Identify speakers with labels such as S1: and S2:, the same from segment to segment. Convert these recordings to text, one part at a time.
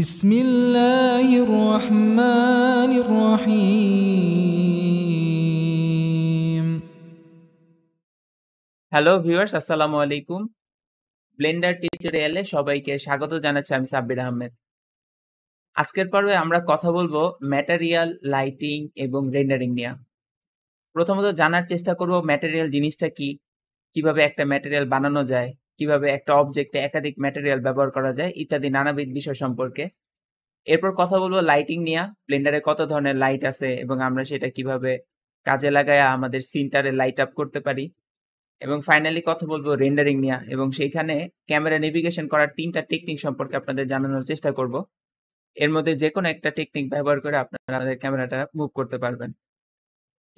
S1: بسم الله الرحمن الرحيم
S2: hello viewers আসসালামু আলাইকুম Blender টিউটোরিয়ালে সবাইকে স্বাগত জানাচ্ছি আমি সাব্বির আহমেদ আজকের পর্বে আমরা কথা বলবো ম্যাটেরিয়াল লাইটিং এবং রেন্ডারিং নিয়ে প্রথমত জানার চেষ্টা করব ম্যাটেরিয়াল জিনিসটা কি কিভাবে একটা ম্যাটেরিয়াল বানানো যায় কিভাবে একটা অবজেক্টে একাধিক ম্যাটেরিয়াল ব্যবহার করা যায় ইত্যাদি নানাবিধ বিষয় সম্পর্কে এরপর কথা বলবো লাইটিং নিয়ে ব্লেন্ডারে কত ধরনের লাইট আছে এবং আমরা সেটা কিভাবে কাজে লাগায় আমাদের সিনটারে লাইট আপ করতে পারি এবং ফাইনালি কথা বলবো রেন্ডারিং নিয়ে এবং সেইখানে ক্যামেরা নেভিগেশন করার তিনটা টেকনিক সম্পর্কে আপনাদের জানানোর চেষ্টা করব এর মধ্যে যে কোনো একটা টেকনিক ব্যবহার করে আপনারা আমাদের ক্যামেরাটা মুভ করতে পারবেন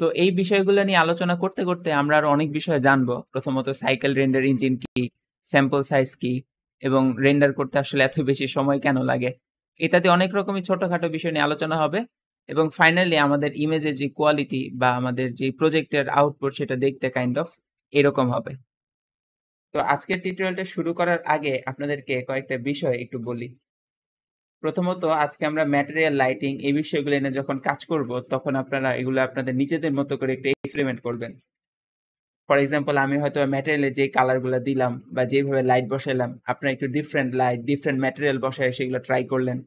S2: তো এই বিষয়গুলো নিয়ে আলোচনা করতে করতে আমরা আরও অনেক বিষয়ে জানবো প্রথমত সাইকেল রেন্ডার ইঞ্জিন কি স্যাম্পল সাইজ কি এবং রেন্ডার করতে আসলে এত বেশি সময় কেন লাগে ইত্যাদি অনেক রকমই ছোটোখাটো বিষয় নিয়ে আলোচনা হবে এবং ফাইনালি আমাদের ইমেজের যে কোয়ালিটি বা আমাদের যে প্রজেক্টের আউটপুট সেটা দেখতে কাইন্ড অফ এরকম হবে তো আজকের টিউটোরিয়ালটা শুরু করার আগে আপনাদেরকে কয়েকটা বিষয় একটু বলি প্রথমত আজকে আমরা ম্যাটেরিয়াল লাইটিং এই বিষয়গুলো এনে যখন কাজ করব তখন আপনারা এগুলো আপনাদের নিজেদের মতো করে একটু এক্সপেরিমেন্ট করবেন ফর এক্সাম্পল আমি হয়তো ম্যাটেরিয়ালে যে কালারগুলো দিলাম বা যেভাবে লাইট বসাইলাম আপনার একটু ডিফারেন্ট লাইট ডিফারেন্ট ম্যাটেরিয়াল বসায় সেগুলো ট্রাই করলেন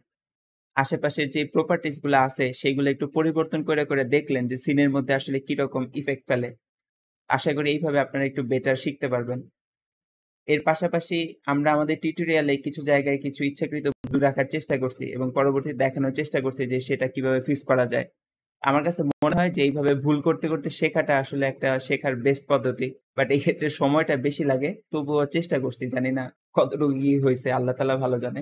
S2: আশেপাশের যে প্রপার্টিসগুলো আছে সেগুলো একটু পরিবর্তন করে করে দেখলেন যে সিনের মধ্যে আসলে কীরকম ইফেক্ট ফেলে আশা করি এইভাবে আপনারা একটু বেটার শিখতে পারবেন এর পাশাপাশি আমরা আমাদের টিউটোরিয়ালে কিছু জায়গায় কিছু ইচ্ছাকৃত রাখার চেষ্টা করছি এবং পরবর্তী দেখানোর চেষ্টা করছি যে সেটা কিভাবে ফিক্স করা যায় আমার কাছে মনে হয় যে এইভাবে ভুল করতে করতে শেখাটা আসলে একটা শেখার বেস্ট পদ্ধতি বাট এই ক্ষেত্রে সময়টা বেশি লাগে তবুও চেষ্টা করছি জানি না কতটুকু ই হয়েছে আল্লাহ তালা ভালো জানে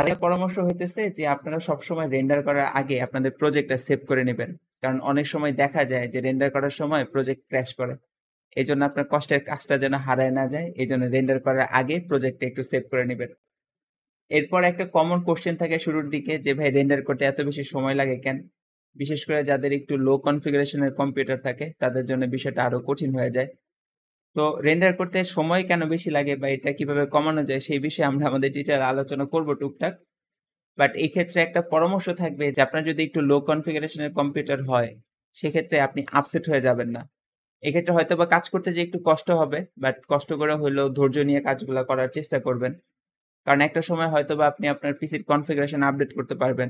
S2: আরেক পরামর্শ হইতেছে যে আপনারা সবসময় রেন্ডার করার আগে আপনাদের প্রজেক্টটা সেভ করে নেবেন কারণ অনেক সময় দেখা যায় যে রেন্ডার করার সময় প্রজেক্ট ক্র্যাশ করে এই জন্য আপনার কষ্টের কাজটা যেন হারায় না যায় এই জন্য রেন্ডার করার আগে প্রজেক্টটা একটু সেভ করে নেবেন এরপর একটা কমন কোশ্চেন থাকে শুরুর দিকে যে ভাই রেন্ডার করতে এত বেশি সময় লাগে কেন বিশেষ করে যাদের একটু লো কনফিগারেশনের কম্পিউটার থাকে তাদের জন্য বিষয়টা আরো কঠিন হয়ে যায় তো রেন্ডার করতে সময় কেন বেশি লাগে বা এটা কিভাবে কমানো যায় সেই বিষয়ে আমরা আমাদের ডিটেল আলোচনা করব টুকটাক বাট এই ক্ষেত্রে একটা পরামর্শ থাকবে যে আপনার যদি একটু লো কনফিগারেশনের কম্পিউটার হয় সেক্ষেত্রে আপনি আপসেট হয়ে যাবেন না এক্ষেত্রে হয়তো বা কাজ করতে যে একটু কষ্ট হবে বাট কষ্ট করে হলেও ধৈর্য নিয়ে কাজগুলো করার চেষ্টা করবেন কারণ একটা সময় হয়তো বা আপনি আপনার পিসির কনফিগারেশন আপডেট করতে পারবেন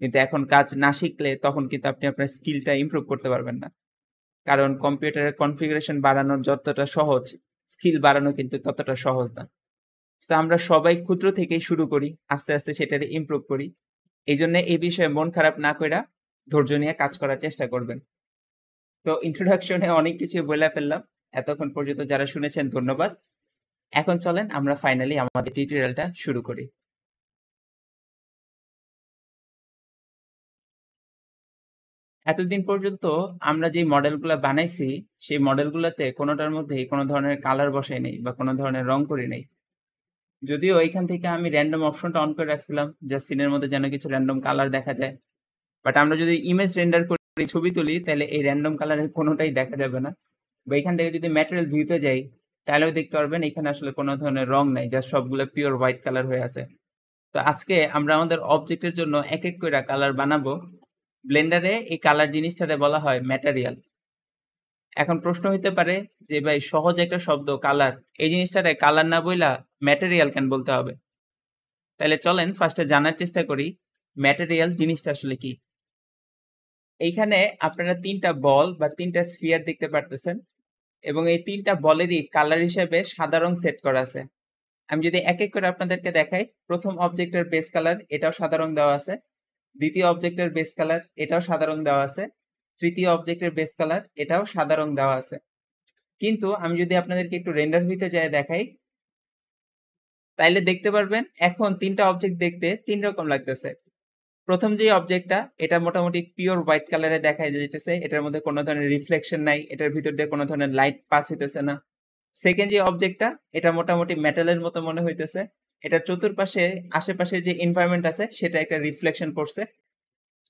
S2: কিন্তু এখন কাজ না শিখলে তখন কিন্তু আপনি আপনার স্কিলটা ইমপ্রুভ করতে পারবেন না কারণ কম্পিউটারের কনফিগারেশন বাড়ানোর যতটা সহজ স্কিল বাড়ানো কিন্তু ততটা সহজ না তো আমরা সবাই ক্ষুদ্র থেকেই শুরু করি আস্তে আস্তে সেটা ইমপ্রুভ করি এই জন্য এই বিষয়ে মন খারাপ না করে ধৈর্য নিয়ে কাজ করার চেষ্টা করবেন তো ইন্ট্রোডাকশনে অনেক কিছু বলে ফেললাম
S1: এতক্ষণ পর্যন্ত যারা শুনেছেন ধন্যবাদ এখন চলেন আমরা ফাইনালি আমাদের টিউটোরিয়ালটা শুরু করি এতদিন পর্যন্ত আমরা যে মডেলগুলো বানাইছি সেই মডেলগুলোতে কোনোটার
S2: মধ্যে কোনো ধরনের কালার বসাই নেই বা কোনো ধরনের রং করি নেই যদিও এখান থেকে আমি র্যান্ডম অপশনটা অন করে রাখছিলাম যা সিনের মধ্যে যেন কিছু র্যান্ডম কালার দেখা যায় বাট আমরা যদি ইমেজ রেন্ডার করে ছবি তুলি তাহলে এই র্যান্ডম কালারের কোনোটাই দেখা যাবে না বা এখান থেকে যদি ম্যাটেরিয়াল ভিউতে যাই চাইলেও দেখতে পারবেন এখানে আসলে কোনো ধরনের রং নাই যা সবগুলো পিওর হোয়াইট কালার হয়ে আছে তো আজকে আমরা আমাদের অবজেক্টের জন্য এক এক করে কালার বানাবো ব্লেন্ডারে এই কালার জিনিসটারে বলা হয় ম্যাটেরিয়াল এখন প্রশ্ন হইতে পারে যে ভাই সহজ একটা শব্দ কালার এই জিনিসটারে কালার না বইলা ম্যাটেরিয়াল কেন বলতে হবে তাহলে চলেন ফার্স্টে জানার চেষ্টা করি ম্যাটেরিয়াল জিনিসটা আসলে কি এইখানে আপনারা তিনটা বল বা তিনটা স্ফিয়ার দেখতে পারতেছেন এবং এই তিনটা বলেরই কালার হিসেবে সাদা রং সেট করা আছে আমি যদি এক এক করে আপনাদেরকে দেখাই প্রথম অবজেক্টের বেস কালার এটাও সাদা রং দেওয়া আছে দ্বিতীয় অবজেক্টের বেস কালার এটাও সাদা রং দেওয়া আছে তৃতীয় অবজেক্টের বেস কালার এটাও সাদা রং দেওয়া আছে কিন্তু আমি যদি আপনাদেরকে একটু রেন্ডার ভিতে যায় দেখাই তাইলে দেখতে পারবেন এখন তিনটা অবজেক্ট দেখতে তিন রকম লাগতেছে প্রথম যে অবজেক্টটা এটা মোটামুটি পিওর হোয়াইট কালারে দেখা যেতেছে এটার মধ্যে কোনো ধরনের রিফ্লেকশন নাই এটার ভিতর দিয়ে কোনো ধরনের লাইট পাস হইতেছে না সেকেন্ড যে অবজেক্টটা এটা মোটামুটি মেটালের মতো মনে হইতেছে এটা চতুর্পাশে আশেপাশে যে এনভায়রনমেন্ট আছে সেটা একটা রিফ্লেকশন পড়ছে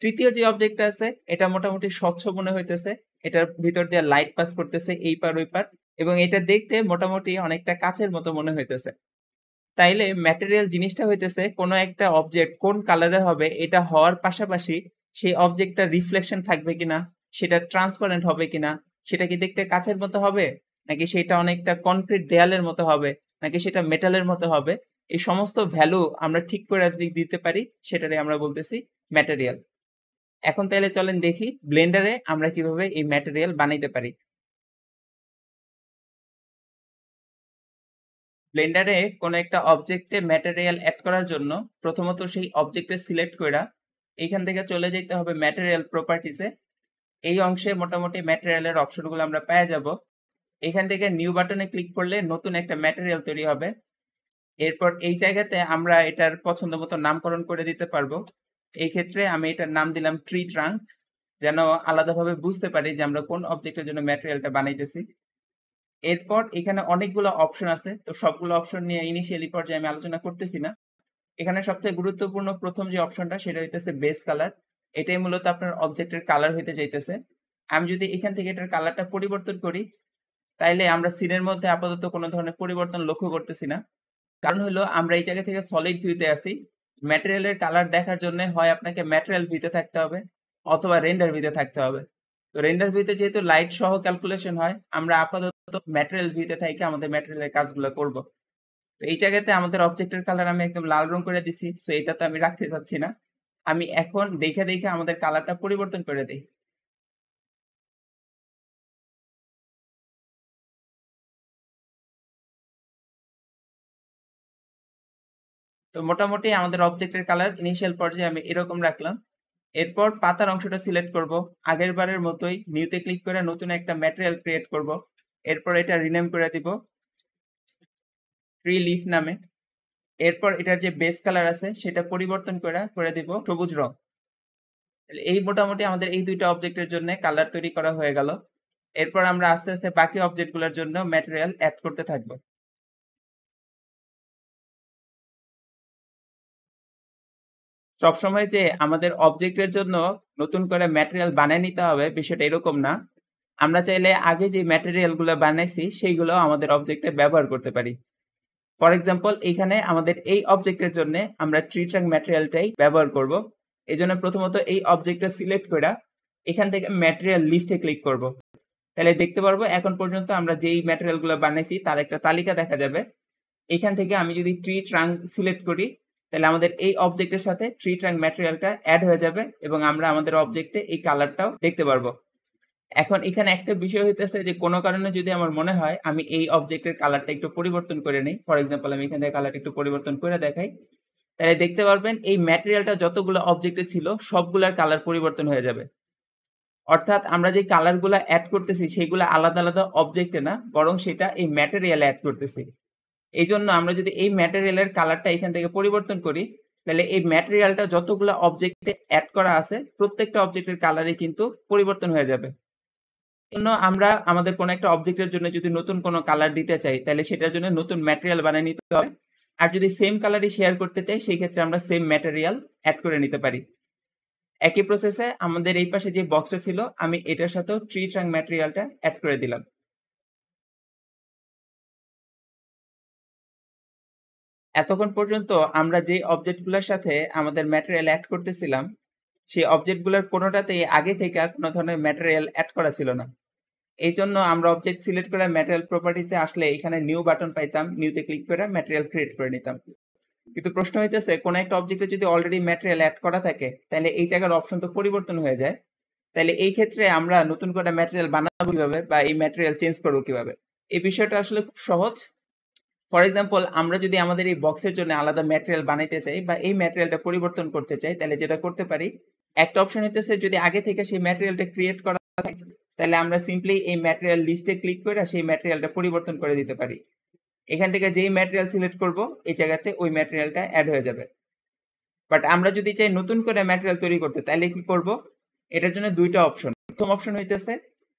S2: তৃতীয় যে অবজেক্টটা আছে এটা মোটামুটি স্বচ্ছ মনে হইতেছে এটার ভিতর দিয়ে লাইট পাস করতেছে এই পার ওই পার এবং এটা দেখতে মোটামুটি অনেকটা কাচের মতো মনে হইতেছে তাইলে ম্যাটেরিয়াল জিনিসটা হইতেছে কোনো একটা অবজেক্ট কোন কালারে হবে এটা হওয়ার পাশাপাশি সেই অবজেক্টটা রিফ্লেকশন থাকবে কিনা সেটা ট্রান্সপারেন্ট হবে কিনা সেটা কি দেখতে কাছের মতো হবে নাকি সেটা অনেকটা কনক্রিট দেয়ালের মতো হবে নাকি সেটা মেটালের মতো হবে এই সমস্ত ভ্যালু আমরা ঠিক করে দিতে পারি সেটারে আমরা বলতেছি ম্যাটেরিয়াল এখন তাহলে
S1: চলেন দেখি ব্লেন্ডারে আমরা কিভাবে এই ম্যাটেরিয়াল বানাইতে পারি ব্লেন্ডারে কোনো একটা অবজেক্টে ম্যাটেরিয়াল অ্যাড
S2: করার জন্য প্রথমত সেই অবজেক্টে সিলেক্ট করা এখান থেকে চলে যেতে হবে ম্যাটেরিয়াল প্রপার্টিসে এই অংশে মোটামুটি ম্যাটেরিয়ালের অপশনগুলো আমরা পেয়ে যাব এখান থেকে নিউ বাটনে ক্লিক করলে নতুন একটা ম্যাটেরিয়াল তৈরি হবে এরপর এই জায়গাতে আমরা এটার পছন্দ মতো নামকরণ করে দিতে পারবো এই ক্ষেত্রে আমি এটার নাম দিলাম ট্রি ট্রাঙ্ক যেন আলাদাভাবে বুঝতে পারি যে আমরা কোন অবজেক্টের জন্য ম্যাটেরিয়ালটা বানাইতেছি এরপর এখানে অনেকগুলো অপশন আছে তো সবগুলো অপশন নিয়ে ইনিশিয়ালি পর্যায়ে আমি আলোচনা করতেছি না এখানে সবচেয়ে গুরুত্বপূর্ণ প্রথম যে অপশনটা সেটা হইতেছে বেস কালার এটাই মূলত আপনার অবজেক্টের কালার হইতে যাইতেছে আমি যদি এখান থেকে এটার কালারটা পরিবর্তন করি তাইলে আমরা সিনের মধ্যে আপাতত কোনো ধরনের পরিবর্তন লক্ষ্য করতেছি না কারণ হলো আমরা এই জায়গা থেকে সলিড ভিউতে আসি ম্যাটেরিয়ালের কালার দেখার জন্য হয় আপনাকে ম্যাটেরিয়াল ভিউতে থাকতে হবে অথবা রেন্ডার ভিউতে থাকতে হবে তো রেন্ডার ভিউতে যেহেতু লাইট সহ ক্যালকুলেশন হয় আমরা আপাতত ম্যাটেরিয়াল ভিউতে থাকি আমাদের ম্যাটেরিয়ালের কাজগুলো করব তো এই জায়গাতে আমাদের অবজেক্টের কালার আমি একদম লাল
S1: রং করে দিছি সো এটা তো আমি রাখতে চাচ্ছি না আমি এখন দেখে দেখে আমাদের কালারটা পরিবর্তন করে দিই তো মোটামুটি আমাদের অবজেক্টের কালার ইনিশিয়াল পর্যায়ে আমি এরকম রাখলাম এরপর পাতার অংশটা
S2: সিলেক্ট করব আগের বারের মতোই নিউতে ক্লিক করে নতুন একটা ম্যাটেরিয়াল ক্রিয়েট করব এরপর এটা রিনেম করে দিব ট্রি লিফ নামে এরপর এটার যে বেস কালার আছে সেটা পরিবর্তন করে করে দিব সবুজ রং এই মোটামুটি আমাদের এই দুইটা অবজেক্টের জন্য কালার তৈরি করা হয়ে গেল এরপর আমরা আস্তে আস্তে বাকি অবজেক্টগুলোর জন্য
S1: ম্যাটেরিয়াল অ্যাড করতে থাকব সবসময় যে আমাদের অবজেক্টের জন্য নতুন করে
S2: ম্যাটেরিয়াল বানিয়ে নিতে হবে বিষয়টা এরকম না আমরা চাইলে আগে যে ম্যাটেরিয়ালগুলো বানাইছি সেইগুলো আমাদের অবজেক্টে ব্যবহার করতে পারি ফর এক্সাম্পল এখানে আমাদের এই অবজেক্টের জন্য আমরা ট্রি ট্রাং ম্যাটেরিয়ালটাই ব্যবহার করব এই জন্য প্রথমত এই অবজেক্টটা সিলেক্ট করে এখান থেকে ম্যাটেরিয়াল লিস্টে ক্লিক করব তাহলে দেখতে পারবো এখন পর্যন্ত আমরা যেই ম্যাটেরিয়ালগুলো বানাইছি তার একটা তালিকা দেখা যাবে এখান থেকে আমি যদি ট্রি ট্রাঙ্ক সিলেক্ট করি তাহলে আমাদের এই অবজেক্টের সাথে ট্রি ট্রাঙ্ক ম্যাটেরিয়ালটা অ্যাড হয়ে যাবে এবং আমরা আমাদের অবজেক্টে এই কালারটাও দেখতে পারবো এখন এখানে একটা বিষয় হইতেছে যে কোনো কারণে যদি আমার মনে হয় আমি এই অবজেক্টের কালারটা একটু পরিবর্তন করে নিই ফর এক্সাম্পল আমি এখান থেকে কালারটা একটু পরিবর্তন করে দেখাই তাহলে দেখতে পারবেন এই ম্যাটেরিয়ালটা যতগুলো অবজেক্টে ছিল সবগুলার কালার পরিবর্তন হয়ে যাবে অর্থাৎ আমরা যে কালারগুলো অ্যাড করতেছি সেগুলো আলাদা আলাদা অবজেক্টে না বরং সেটা এই ম্যাটেরিয়ালে অ্যাড করতেছি এই জন্য আমরা যদি এই ম্যাটেরিয়ালের কালারটা এখান থেকে পরিবর্তন করি তাহলে এই ম্যাটেরিয়ালটা যতগুলো অবজেক্টে অ্যাড করা আছে প্রত্যেকটা অবজেক্টের কালারই কিন্তু পরিবর্তন হয়ে যাবে জন্য আমরা আমাদের কোন একটা অবজেক্টের জন্য যদি নতুন কোন কালার দিতে চাই তাহলে সেটার জন্য নতুন ম্যাটেরিয়াল বানিয়ে নিতে হবে আর যদি সেম কালারই শেয়ার করতে চাই সেই ক্ষেত্রে আমরা সেম ম্যাটেরিয়াল অ্যাড করে নিতে পারি একই প্রসেসে আমাদের এই পাশে
S1: যে বক্সটা ছিল আমি এটার সাথেও ট্রি ট্রাং ম্যাটেরিয়ালটা অ্যাড করে দিলাম এতক্ষণ পর্যন্ত আমরা
S2: যে অবজেক্টগুলোর সাথে আমাদের ম্যাটেরিয়াল অ্যাড করতেছিলাম সেই অবজেক্টগুলোর কোনোটাতেই আগে থেকে আর কোনো ধরনের ম্যাটেরিয়াল অ্যাড করা ছিল না এই জন্য আমরা অবজেক্ট সিলেক্ট করে ম্যাটেরিয়াল প্রপার্টিসে আসলে এখানে নিউ বাটন পাইতাম নিউতে ক্লিক করে ম্যাটেরিয়াল ক্রিয়েট করে নিতাম কিন্তু প্রশ্ন হইতেছে কোনো একটা অবজেক্টে যদি অলরেডি ম্যাটেরিয়াল অ্যাড করা থাকে তাহলে এই জায়গার অপশন তো পরিবর্তন হয়ে যায় তাহলে এই ক্ষেত্রে আমরা নতুন করে ম্যাটেরিয়াল বানাবো কীভাবে বা এই ম্যাটেরিয়াল চেঞ্জ করবো কীভাবে এই বিষয়টা আসলে খুব সহজ ফর এক্সাম্পল আমরা যদি আমাদের এই বক্সের জন্য আলাদা ম্যাটেরিয়াল বানাইতে চাই বা এই ম্যাটেরিয়ালটা পরিবর্তন করতে চাই তাহলে যেটা করতে পারি একটা অপশন হইতেছে যদি আগে থেকে সেই ম্যাটেরিয়ালটা ক্রিয়েট করা থাকে তাহলে আমরা সিম্পলি এই ম্যাটেরিয়াল লিস্টে ক্লিক করে সেই ম্যাটেরিয়ালটা পরিবর্তন করে দিতে পারি এখান থেকে যেই ম্যাটেরিয়াল সিলেক্ট করব এই জায়গাতে ওই ম্যাটেরিয়ালটা অ্যাড হয়ে যাবে বাট আমরা যদি চাই নতুন করে ম্যাটেরিয়াল তৈরি করতে তাহলে কি করব এটার জন্য দুইটা অপশন প্রথম অপশন হইতেছে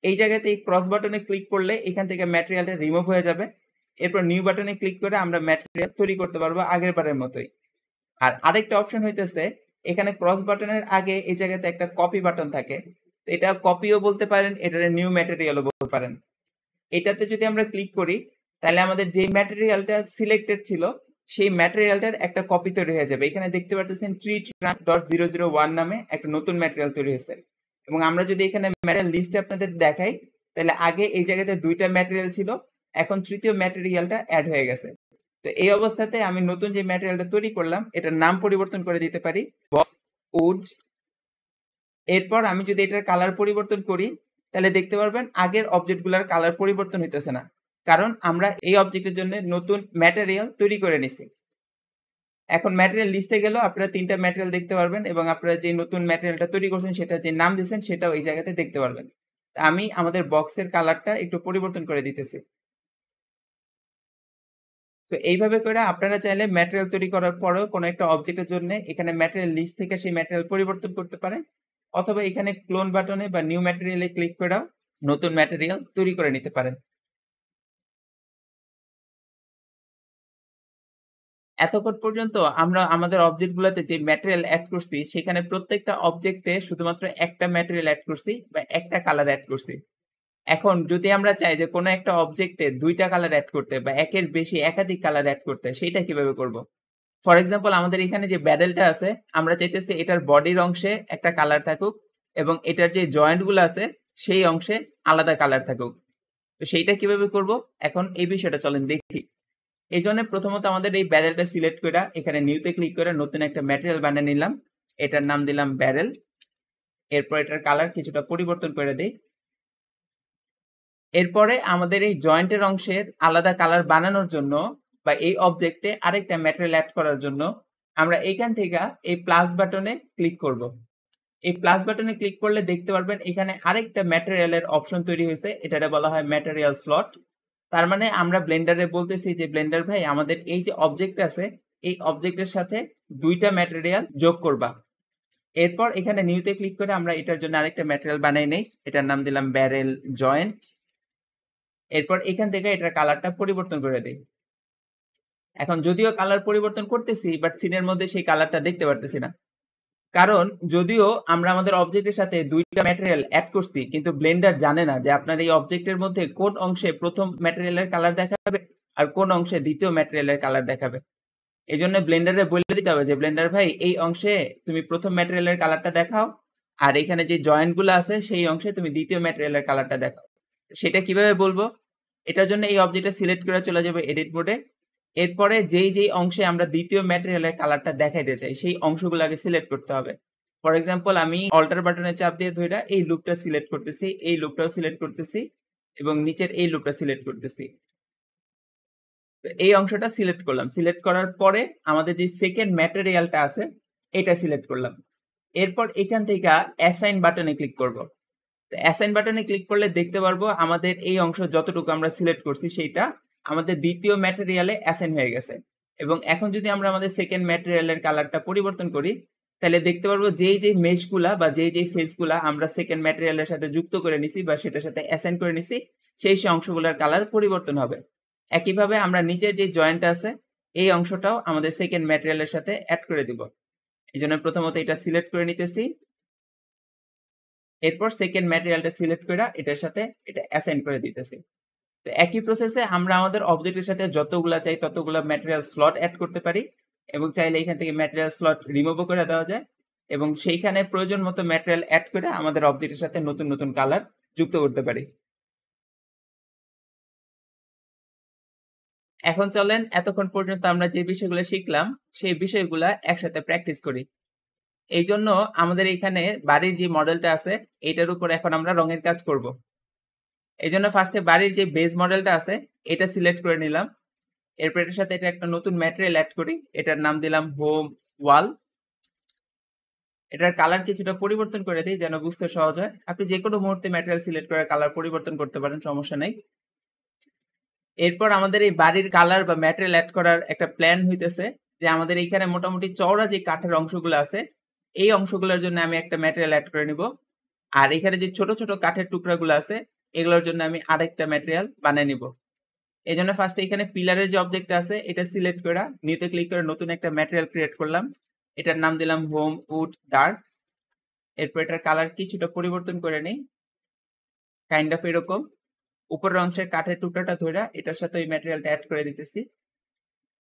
S2: এই জায়গাতে এই ক্রস বাটনে ক্লিক করলে এখান থেকে ম্যাটেরিয়ালটা রিমুভ হয়ে যাবে এরপর নিউ বাটনে ক্লিক করে আমরা ম্যাটেরিয়াল তৈরি করতে পারবো আগের বারের মতোই আর আরেকটা অপশন হইতেছে এখানে ক্রস বাটনের আগে এই জায়গাতে একটা কপি বাটন থাকে এটা কপিও বলতে পারেন এটা নিউ ম্যাটেরিয়ালও বলতে পারেন এটাতে যদি আমরা ক্লিক করি তাহলে আমাদের যে ম্যাটেরিয়ালটা সিলেক্টেড ছিল সেই ম্যাটেরিয়ালটার একটা কপি তৈরি হয়ে যাবে এখানে দেখতে পাচ্ছেন tree dot zero zero one নামে একটা নতুন ম্যাটেরিয়াল তৈরি হয়েছে এবং আমরা যদি এখানে ম্যাটেরিয়াল লিস্ট আপনাদের দেখাই তাহলে আগে এই জায়গাতে দুইটা ম্যাটেরিয়াল ছিল এখন তৃতীয় ম্যাটেরিয়ালটা অ্যাড হয়ে গেছে তো এই অবস্থাতে আমি নতুন যে ম্যাটেরিয়ালটা তৈরি করলাম এটার নাম পরিবর্তন করে দিতে পারি বক্স উড এরপর আমি যদি এটার কালার পরিবর্তন করি তাহলে দেখতে পারবেন আগের অবজেক্টগুলোর কালার পরিবর্তন হইতেছে না কারণ আমরা এই অবজেক্টের জন্য নতুন ম্যাটেরিয়াল তৈরি করে নিছি এখন ম্যাটেরিয়াল লিস্টে গেলেও আপনারা তিনটা ম্যাটেরিয়াল দেখতে পারবেন এবং আপনারা যে নতুন ম্যাটেরিয়ালটা তৈরি করছেন সেটা যে নাম দিয়েছেন সেটাও এই জায়গাতে দেখতে পারবেন আমি আমাদের বক্সের কালারটা একটু পরিবর্তন করে দিতেছি তো এইভাবে করে আপনারা চাইলে ম্যাটেরিয়াল তৈরি করার পরেও কোনো একটা অবজেক্টের জন্য এখানে ম্যাটেরিয়াল লিস্ট থেকে সেই ম্যাটেরিয়াল পরিবর্তন করতে পারেন অথবা এখানে ক্লোন
S1: বাটনে বা নিউ ম্যাটেরিয়ালে ক্লিক করে নতুন ম্যাটেরিয়াল তৈরি করে নিতে পারেন এতক্ষণ পর্যন্ত আমরা
S2: আমাদের অবজেক্টগুলোতে যে ম্যাটেরিয়াল অ্যাড করছি সেখানে প্রত্যেকটা অবজেক্টে শুধুমাত্র একটা ম্যাটেরিয়াল অ্যাড করছি বা একটা কালার অ্যাড করছি এখন যদি আমরা চাই যে কোনো একটা অবজেক্টে দুইটা কালার অ্যাড করতে বা একের বেশি একাধিক কালার অ্যাড করতে সেটা কিভাবে করব ফর এক্সাম্পল আমাদের এখানে যে ব্যাডেলটা আছে আমরা চাইতেছি এটার বডির অংশে একটা কালার থাকুক এবং এটার যে জয়েন্টগুলো আছে সেই অংশে আলাদা কালার থাকুক তো সেইটা কিভাবে করব এখন এই বিষয়টা চলেন দেখি এই জন্য প্রথমত আমাদের এই ব্যারেলটা সিলেক্ট করে এখানে নিউতে ক্লিক করে নতুন একটা ম্যাটেরিয়াল বানিয়ে নিলাম এটার নাম দিলাম ব্যারেল এরপর এটার কালার কিছুটা পরিবর্তন করে দিই এরপরে আমাদের এই জয়েন্টের অংশের আলাদা কালার বানানোর জন্য বা এই অবজেক্টে আরেকটা ম্যাটেরিয়াল অ্যাড করার জন্য আমরা এখান থেকে এই প্লাস বাটনে ক্লিক করব এই প্লাস বাটনে ক্লিক করলে দেখতে পারবেন এখানে আরেকটা ম্যাটেরিয়ালের অপশন তৈরি হয়েছে এটাকে বলা হয় ম্যাটেরিয়াল স্লট তার মানে আমরা ব্লেন্ডারে বলতেছি যে ব্লেন্ডার ভাই আমাদের এই যে অবজেক্ট আছে এই অবজেক্টের সাথে দুইটা ম্যাটেরিয়াল যোগ করবা এরপর এখানে নিউতে ক্লিক করে আমরা এটার জন্য আরেকটা ম্যাটেরিয়াল বানাই নেই এটার নাম দিলাম ব্যারেল জয়েন্ট এরপর এখান থেকে এটার কালারটা পরিবর্তন করে দেই এখন যদিও কালার পরিবর্তন করতেছি বাট সিনের মধ্যে সেই কালারটা দেখতে পারতেছি না কারণ যদিও আমরা আমাদের অবজেক্টের সাথে দুইটা ম্যাটেরিয়াল অ্যাড করছি কিন্তু ব্লেন্ডার জানে না যে আপনার এই অবজেক্টের মধ্যে কোন অংশে প্রথম ম্যাটেরিয়ালের কালার দেখাবে আর কোন অংশে দ্বিতীয় ম্যাটেরিয়ালের কালার দেখাবে এই জন্য ব্লেন্ডারে বলে দিতে হবে যে ব্লেন্ডার ভাই এই অংশে তুমি প্রথম ম্যাটেরিয়ালের কালারটা দেখাও আর এখানে যে জয়েন্টগুলো আছে সেই অংশে তুমি দ্বিতীয় ম্যাটেরিয়ালের কালারটা দেখাও সেটা কিভাবে বলবো এটার জন্য এই অবজেক্টটা সিলেক্ট করে চলে যাবে এডিট মোডে এরপরে যেই যেই অংশে আমরা দ্বিতীয় ম্যাটেরিয়ালের কালারটা দেখাইতে চাই সেই অংশগুলো আগে সিলেক্ট করতে হবে ফর এক্সাম্পল আমি অল্টার বাটনে চাপ দিয়ে ধরে এই লুকটা সিলেক্ট করতেছি এই লুকটাও সিলেক্ট করতেছি এবং নিচের এই লুকটা সিলেক্ট করতেছি এই অংশটা সিলেক্ট করলাম সিলেক্ট করার পরে আমাদের যে সেকেন্ড ম্যাটেরিয়ালটা আছে এটা সিলেক্ট করলাম এরপর এখান থেকে অ্যাসাইন বাটনে ক্লিক করব তো অ্যাসাইন বাটনে ক্লিক করলে দেখতে পারবো আমাদের এই অংশ যতটুকু আমরা সিলেক্ট করছি সেইটা আমাদের দ্বিতীয় ম্যাটেরিয়ালে অ্যাসেন্ড হয়ে গেছে এবং এখন যদি আমরা আমাদের সেকেন্ড ম্যাটেরিয়ালের কালারটা পরিবর্তন করি তাহলে দেখতে পারবো যেই যেই মেশগুলা বা যেই যেই ফেসগুলা আমরা সেকেন্ড ম্যাটেরিয়ালের সাথে যুক্ত করে নিছি বা সেটার সাথে অ্যাসেন্ড করে নিছি সেই সেই অংশগুলোর কালার পরিবর্তন হবে একইভাবে আমরা নিচের যে জয়েন্ট আছে এই অংশটাও আমাদের সেকেন্ড ম্যাটেরিয়ালের সাথে অ্যাড করে দিব এই জন্য প্রথমত এটা সিলেক্ট করে নিতেছি এরপর সেকেন্ড ম্যাটেরিয়ালটা সিলেক্ট করে এটার সাথে এটা অ্যাসেন্ড করে দিতেছি তো একই প্রসেসে আমরা আমাদের অবজেক্টের সাথে যতগুলা চাই ততগুলা ম্যাটেরিয়াল স্লট অ্যাড করতে পারি এবং চাইলে এখান থেকে ম্যাটেরিয়াল স্লট রিমুভও করে দেওয়া যায় এবং সেইখানে প্রয়োজন মতো ম্যাটেরিয়াল অ্যাড করে আমাদের
S1: অবজেক্টের সাথে নতুন নতুন কালার যুক্ত করতে পারি
S2: এখন চলেন এতক্ষণ পর্যন্ত আমরা যে বিষয়গুলো শিখলাম সেই বিষয়গুলো একসাথে প্র্যাকটিস করি এই জন্য আমাদের এখানে বাড়ির যে মডেলটা আছে এটার উপর এখন আমরা রঙের কাজ করব এই জন্য ফার্স্টে বাড়ির যে বেস মডেলটা আছে এটা সিলেক্ট করে নিলাম এরপর এটার সাথে এটা একটা নতুন ম্যাটেরিয়াল অ্যাড করি এটার নাম দিলাম হোম ওয়াল এটার কালার কিছুটা পরিবর্তন করে দিই যেন বুঝতে সহজ হয় আপনি যে কোনো মুহূর্তে ম্যাটেরিয়াল সিলেক্ট করে কালার পরিবর্তন করতে পারেন সমস্যা নেই এরপর আমাদের এই বাড়ির কালার বা ম্যাটেরিয়াল অ্যাড করার একটা প্ল্যান হইতেছে যে আমাদের এইখানে মোটামুটি চওড়া যে কাঠের অংশগুলো আছে এই অংশগুলোর জন্য আমি একটা ম্যাটেরিয়াল অ্যাড করে নিব আর এখানে যে ছোট ছোট কাঠের টুকরাগুলো আছে এগুলোর জন্য আমি আরেকটা ম্যাটেরিয়াল বানিয়ে নিব এই জন্য ফার্স্টে এখানে পিলারের যে অবজেক্ট আছে এটা সিলেক্ট করে নিতে ক্লিক করে নতুন একটা ম্যাটেরিয়াল ক্রিয়েট করলাম এটার নাম দিলাম হোম উড ডার্ক এরপর এটার কালার কিছুটা পরিবর্তন করে নেই কাইন্ড অফ এরকম উপরের অংশের কাঠের টুকরাটা ধরে এটার সাথে ওই ম্যাটেরিয়ালটা অ্যাড করে দিতেছি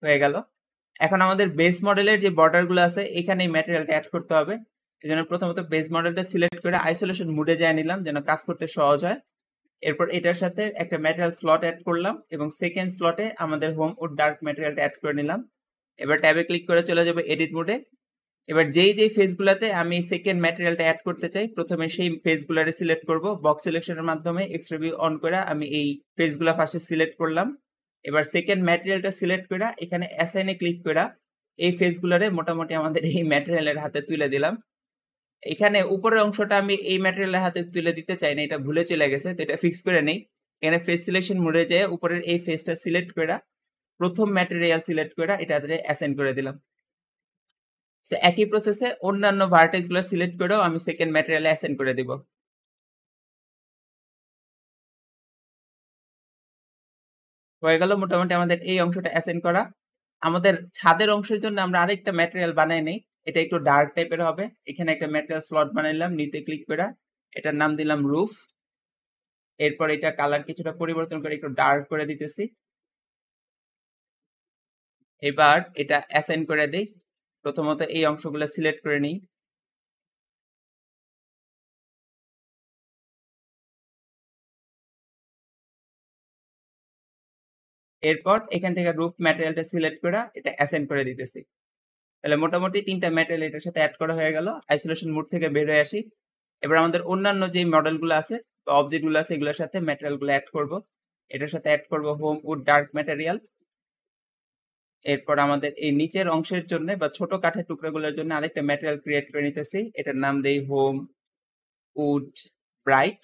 S2: হয়ে গেল এখন আমাদের বেস মডেলের যে বর্ডারগুলো আছে এখানে এই ম্যাটেরিয়ালটা অ্যাড করতে হবে এই জন্য প্রথমত বেস মডেলটা সিলেক্ট করে আইসোলেশন মুডে যায় নিলাম যেন কাজ করতে সহজ হয় এরপর এটার সাথে একটা ম্যাটেরিয়াল স্লট অ্যাড করলাম এবং সেকেন্ড স্লটে আমাদের হোম ও ডার্ক ম্যাটেরিয়ালটা অ্যাড করে নিলাম এবার ট্যাবে ক্লিক করে চলে যাবে এডিট মোডে এবার যেই যেই ফেসগুলোতে আমি সেকেন্ড ম্যাটেরিয়ালটা অ্যাড করতে চাই প্রথমে সেই ফেসগুলোরে সিলেক্ট করব বক্স সিলেকশনের মাধ্যমে ভিউ অন করে আমি এই ফেসগুলো ফার্স্টে সিলেক্ট করলাম এবার সেকেন্ড ম্যাটেরিয়ালটা সিলেক্ট করে এখানে অ্যাসাইনে ক্লিক করে এই ফেসগুলোরে মোটামুটি আমাদের এই ম্যাটেরিয়ালের হাতে তুলে দিলাম এখানে উপরের অংশটা আমি এই ম্যাটেরিয়ালের হাতে তুলে দিতে চাই না এটা ভুলে চলে গেছে তো এটা ফিক্স করে নেই এখানে ফেস সিলেকশন মোড়ে যেয়ে উপরের এই ফেসটা সিলেক্ট করে প্রথম ম্যাটেরিয়াল সিলেক্ট করে এটা অ্যাসেন্ড করে দিলাম
S1: সো একই প্রসেসে অন্যান্য ভার্টেক্সগুলো সিলেক্ট করেও আমি সেকেন্ড ম্যাটেরিয়ালে অ্যাসেন্ড করে দিব হয়ে গেল মোটামুটি আমাদের এই অংশটা অ্যাসেন্ড করা আমাদের ছাদের অংশের জন্য আমরা আরেকটা
S2: ম্যাটেরিয়াল বানাই নেই এটা একটু ডার্ক টাইপের হবে এখানে একটা মেটাল স্লট বানাইলাম নিতে ক্লিক করে এটার নাম দিলাম রুফ এরপর এটা কালার কিছুটা পরিবর্তন করে একটু ডার্ক করে দিতেছি
S1: এবার এটা অ্যাসাইন করে দিই প্রথমত এই অংশগুলো সিলেক্ট করে নিই এরপর এখান থেকে রুফ ম্যাটেরিয়ালটা সিলেক্ট করে এটা অ্যাসেন্ড করে দিতেছি তাহলে
S2: মোটামুটি তিনটা মেটেরিয়াল এটার সাথে অ্যাড করা হয়ে গেল আইসোলেশন মোড থেকে বের হয়ে আসি এবার আমাদের অন্যান্য যে মডেলগুলো আছে বা অবজেক্টগুলো আছে এগুলোর সাথে ম্যাটেরিয়ালগুলো অ্যাড করব এটার সাথে অ্যাড করব হোম উড ডার্ক ম্যাটেরিয়াল এরপর আমাদের এই নিচের অংশের জন্য বা ছোট কাঠের টুকরোগুলোর জন্য আরেকটা ম্যাটেরিয়াল ক্রিয়েট করে নিতেছি এটার নাম দেই হোম উড ব্রাইট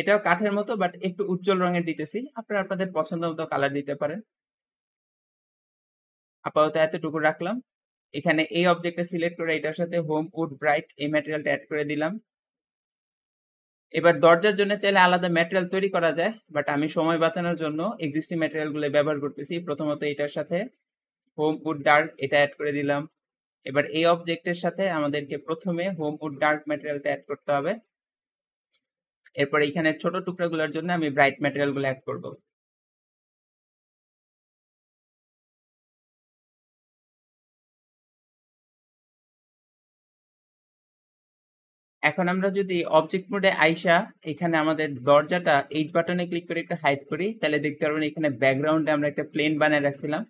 S2: এটাও কাঠের মতো বাট একটু উজ্জ্বল রঙের দিতেছি আপনারা আপনাদের পছন্দ মতো কালার দিতে পারেন আপাতত এতটুকু রাখলাম এখানে এই অবজেক্টটা সিলেক্ট করে এটার সাথে হোম উড ব্রাইট এই ম্যাটেরিয়ালটা অ্যাড করে দিলাম এবার দরজার জন্য চাইলে আলাদা ম্যাটেরিয়াল তৈরি করা যায় বাট আমি সময় বাঁচানোর জন্য এক্সিস্টিং ম্যাটেরিয়ালগুলো ব্যবহার করতেছি প্রথমত এটার সাথে হোম উড ডার্ক এটা অ্যাড করে দিলাম এবার এই অবজেক্টের সাথে আমাদেরকে প্রথমে হোম উড ডার্ক ম্যাটেরিয়ালটা অ্যাড করতে হবে
S1: এরপর এখানে ছোট টুকরাগুলোর জন্য আমি ব্রাইট ম্যাটেরিয়ালগুলো অ্যাড করবো এখন আমরা যদি অবজেক্ট মোডে আইসা এখানে আমাদের দরজাটা এইচ বাটনে ক্লিক করে একটু হাইড করি তাহলে
S2: দেখতে পারবেন এখানে ব্যাকগ্রাউন্ডে আমরা একটা প্লেন বানিয়ে রাখছিলাম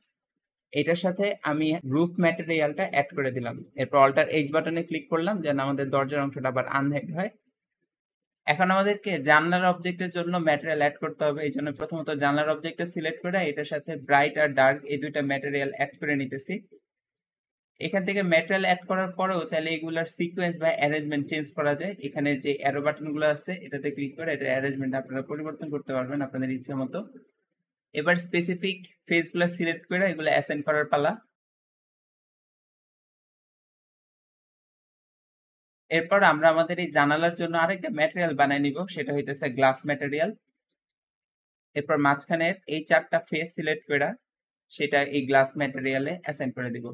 S2: এটার সাথে আমি রুফ ম্যাটেরিয়ালটা অ্যাড করে দিলাম এরপর অল্টার এইচ বাটনে ক্লিক করলাম যেন আমাদের দরজার অংশটা আবার আনহেড হয় এখন আমাদেরকে জানলার অবজেক্টের জন্য ম্যাটেরিয়াল অ্যাড করতে হবে এই জন্য প্রথমত জানলার অবজেক্টটা সিলেক্ট করে এটার সাথে ব্রাইট আর ডার্ক এই দুইটা ম্যাটেরিয়াল অ্যাড করে নিতেছি এখান থেকে ম্যাটেরিয়াল অ্যাড করার পরেও চাইলে এগুলার সিকোয়েন্স বা অ্যারেঞ্জমেন্ট চেঞ্জ করা যায় এখানে যে অ্যারো বাটনগুলো আছে এটাতে ক্লিক করে এটা অ্যারেঞ্জমেন্ট আপনারা পরিবর্তন করতে পারবেন আপনাদের ইচ্ছা মতো
S1: এবার স্পেসিফিক ফেজগুলো সিলেক্ট করে এগুলো অ্যাসেন্ড করার পালা এরপর আমরা আমাদের এই জানালার জন্য আরেকটা ম্যাটেরিয়াল বানিয়ে নিব সেটা হইতেছে গ্লাস ম্যাটেরিয়াল এরপর
S2: মাঝখানের এই চারটা ফেস সিলেক্ট করে সেটা এই গ্লাস ম্যাটেরিয়ালে অ্যাসেন্ড করে দিব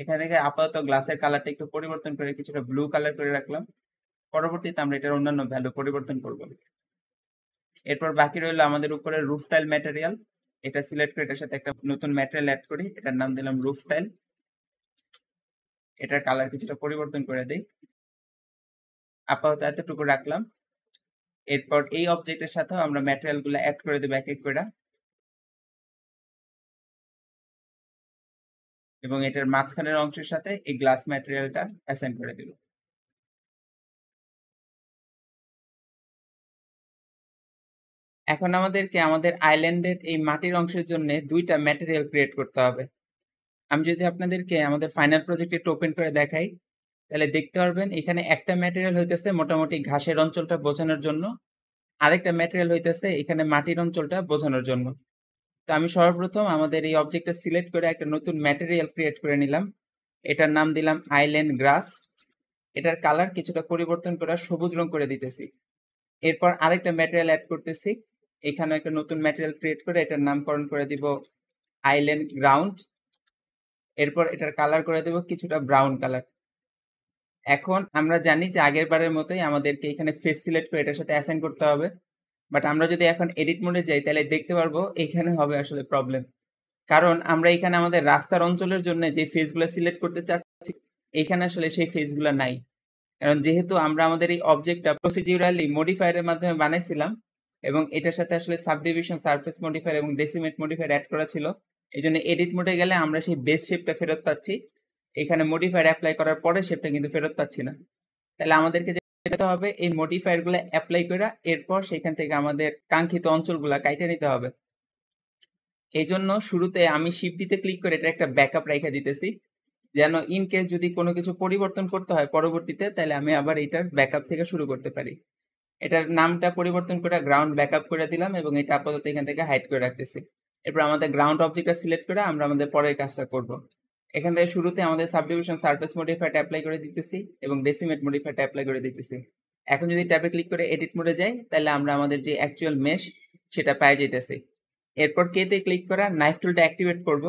S2: এখানে থেকে আপাতত গ্লাসের কালারটা একটু পরিবর্তন করে কিছুটা ব্লু কালার করে রাখলাম পরবর্তীতে আমরা এটার অন্যান্য ভ্যালু পরিবর্তন করব এরপর বাকি রইল আমাদের উপরে রুফ টাইল ম্যাটেরিয়াল এটা সিলেক্ট করে এটার সাথে একটা নতুন ম্যাটেরিয়াল অ্যাড করি এটার নাম দিলাম রুফ টাইল এটার কালার কিছুটা পরিবর্তন করে দিই
S1: আপাতত এতটুকু রাখলাম এরপর এই অবজেক্টের সাথেও আমরা ম্যাটেরিয়ালগুলো অ্যাড করে দেবো এক এক করে এবং এটার মাঝখানের অংশের সাথে এই গ্লাস ম্যাটেরিয়ালটা অ্যাসেন্ড করে দিল এখন আমাদেরকে আমাদের আইল্যান্ডের এই মাটির অংশের জন্য দুইটা ম্যাটেরিয়াল ক্রিয়েট করতে হবে আমি যদি আপনাদেরকে
S2: আমাদের ফাইনাল প্রজেক্টে টোপেন করে দেখাই তাহলে দেখতে পারবেন এখানে একটা ম্যাটেরিয়াল হইতেছে মোটামুটি ঘাসের অঞ্চলটা বোঝানোর জন্য আরেকটা ম্যাটেরিয়াল হইতেছে এখানে মাটির অঞ্চলটা বোঝানোর জন্য তো আমি সর্বপ্রথম আমাদের এই অবজেক্টটা সিলেক্ট করে একটা নতুন ম্যাটেরিয়াল ক্রিয়েট করে নিলাম এটার নাম দিলাম আইল্যান্ড গ্রাস এটার কালার কিছুটা পরিবর্তন করে সবুজ রং করে দিতেছি এরপর আরেকটা ম্যাটেরিয়াল অ্যাড করতেছি এখানে একটা নতুন ম্যাটেরিয়াল ক্রিয়েট করে এটার নামকরণ করে দিব আইল্যান্ড গ্রাউন্ড এরপর এটার কালার করে দেব কিছুটা ব্রাউন কালার এখন আমরা জানি যে আগের বারের মতোই আমাদেরকে এখানে ফেস সিলেক্ট করে এটার সাথে অ্যাসাইন করতে হবে বাট আমরা যদি এখন এডিট মোডে যাই তাহলে দেখতে পারবো এখানে হবে আসলে প্রবলেম কারণ আমরা এখানে আমাদের রাস্তার অঞ্চলের জন্য যে ফেসগুলো সিলেক্ট করতে চাচ্ছি এখানে আসলে সেই ফেসগুলো নাই কারণ যেহেতু আমরা আমাদের এই অবজেক্টটা প্রসিডিউরালি মডিফায়ারের মাধ্যমে বানাইছিলাম এবং এটার সাথে আসলে সাবডিভিশন সারফেস মডিফায়ার এবং ডেসিমেট মডিফায়ার অ্যাড করা ছিল এই জন্য এডিট মোডে গেলে আমরা সেই বেস শেপটা ফেরত পাচ্ছি এখানে মডিফায়ার অ্যাপ্লাই করার পরে শেপটা কিন্তু ফেরত পাচ্ছি না তাহলে আমাদেরকে যেটা হবে এই মডিফায়ার গুলো অ্যাপ্লাই করে এরপর সেখান থেকে আমাদের কাঙ্ক্ষিত অঞ্চলগুলো কাইটে নিতে হবে এই জন্য শুরুতে আমি শিফটিতে ক্লিক করে এটা একটা ব্যাকআপ রেখে দিতেছি যেন ইন কেস যদি কোনো কিছু পরিবর্তন করতে হয় পরবর্তীতে তাহলে আমি আবার এটার ব্যাকআপ থেকে শুরু করতে পারি এটার নামটা পরিবর্তন করে গ্রাউন্ড ব্যাকআপ করে দিলাম এবং এটা আপাতত এখান থেকে হাইড করে রাখতেছি এরপর আমাদের গ্রাউন্ড অবজেক্টটা সিলেক্ট করে আমরা আমাদের পরের কাজটা করব এখান থেকে শুরুতে আমাদের সাবডিভিশন সারফেস মডিফায়ার অ্যাপ্লাই করে দিতেছি এবং ডেসিমেট মডিফায়ার অ্যাপ্লাই করে দিতেছি এখন যদি ট্যাবে ক্লিক করে এডিট মোডে যাই তাহলে আমরা আমাদের যে অ্যাকচুয়াল মেশ সেটা পাই যেতেছি এরপর কেতে ক্লিক করা নাইফ টুলটা অ্যাক্টিভেট করব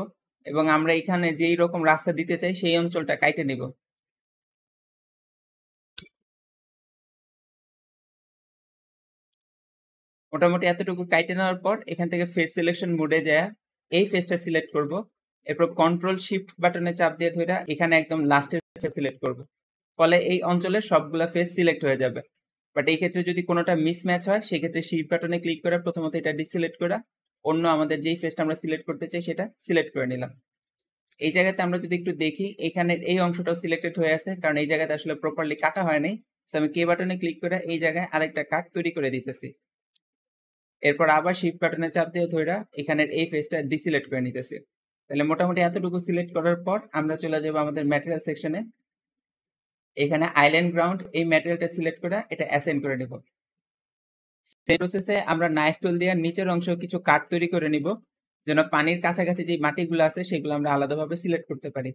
S2: এবং আমরা এখানে যেই রকম রাস্তা
S1: দিতে চাই সেই অঞ্চলটা কাইটে নেব মোটামুটি এতটুকু কাইটে নেওয়ার পর এখান
S2: থেকে ফেস সিলেকশন মোডে যায় এই ফেসটা সিলেক্ট করব এরপর কন্ট্রোল শিফট বাটনে চাপ দিয়ে ধরে এখানে একদম লাস্টের ফেস সিলেক্ট করব ফলে এই অঞ্চলের সবগুলা ফেস সিলেক্ট হয়ে যাবে বাট এই ক্ষেত্রে যদি কোনোটা মিসম্যাচ হয় সেক্ষেত্রে শিফট বাটনে ক্লিক করে প্রথমত এটা ডিসিলেক্ট করা অন্য আমাদের যেই ফেসটা আমরা সিলেক্ট করতে চাই সেটা সিলেক্ট করে নিলাম এই জায়গাতে আমরা যদি একটু দেখি এখানে এই অংশটাও সিলেক্টেড হয়ে আছে কারণ এই জায়গাতে আসলে প্রপারলি কাটা হয় নাই আমি কে বাটনে ক্লিক করে এই জায়গায় আরেকটা কাট তৈরি করে দিতেছি এরপর আবার শিফট বাটনে চাপ দিয়ে ধরে এখানের এই ফেসটা ডিসিলেক্ট করে নিতেছি তাহলে মোটামুটি এতটুকু সিলেক্ট করার পর আমরা চলে যাব আমাদের ম্যাটেরিয়াল সেকশনে এখানে আইল্যান্ড গ্রাউন্ড এই ম্যাটেরিয়ালটা সিলেক্ট করে এটা অ্যাসেন্ড করে নেব সেই প্রসেসে আমরা নাইফ টুল দিয়ে নিচের অংশ কিছু কাঠ
S1: তৈরি করে নিব যেন পানির কাছাকাছি যে মাটিগুলো আছে সেগুলো আমরা আলাদাভাবে সিলেক্ট করতে পারি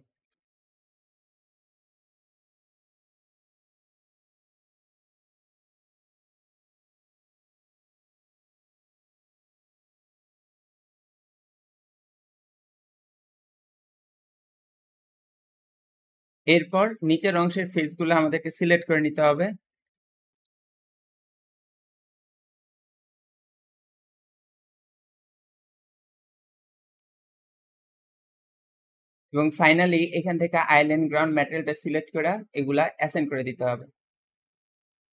S1: এরপর নিচের অংশের ফেসগুলো আমাদেরকে সিলেক্ট করে নিতে হবে এবং ফাইনালি এখান থেকে আইল্যান্ড গ্রাউন্ড ম্যাটেরিয়ালটা সিলেক্ট করে এগুলা অ্যাসেন্ড করে দিতে হবে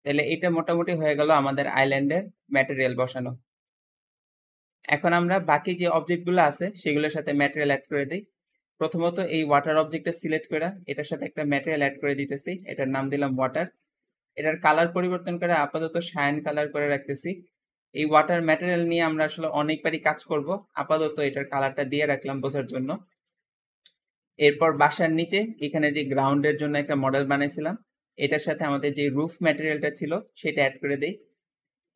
S2: তাহলে এটা মোটামুটি হয়ে গেল আমাদের আইল্যান্ডের ম্যাটেরিয়াল বসানো এখন আমরা বাকি যে অবজেক্টগুলো আছে সেগুলোর সাথে ম্যাটেরিয়াল অ্যাড করে দিই প্রথমত এই ওয়াটার অবজেক্টটা সিলেক্ট করে এটার সাথে একটা ম্যাটেরিয়াল অ্যাড করে দিতেছি এটার নাম দিলাম ওয়াটার এটার কালার পরিবর্তন করে আপাতত সায়ন কালার করে রাখতেছি এই ওয়াটার ম্যাটেরিয়াল নিয়ে আমরা আসলে অনেকবারই কাজ করব আপাতত এটার কালারটা দিয়ে রাখলাম বোঝার জন্য এরপর বাসার নিচে এখানে যে গ্রাউন্ডের জন্য একটা মডেল বানাইছিলাম এটার সাথে আমাদের যে রুফ ম্যাটেরিয়ালটা ছিল সেটা অ্যাড করে দেই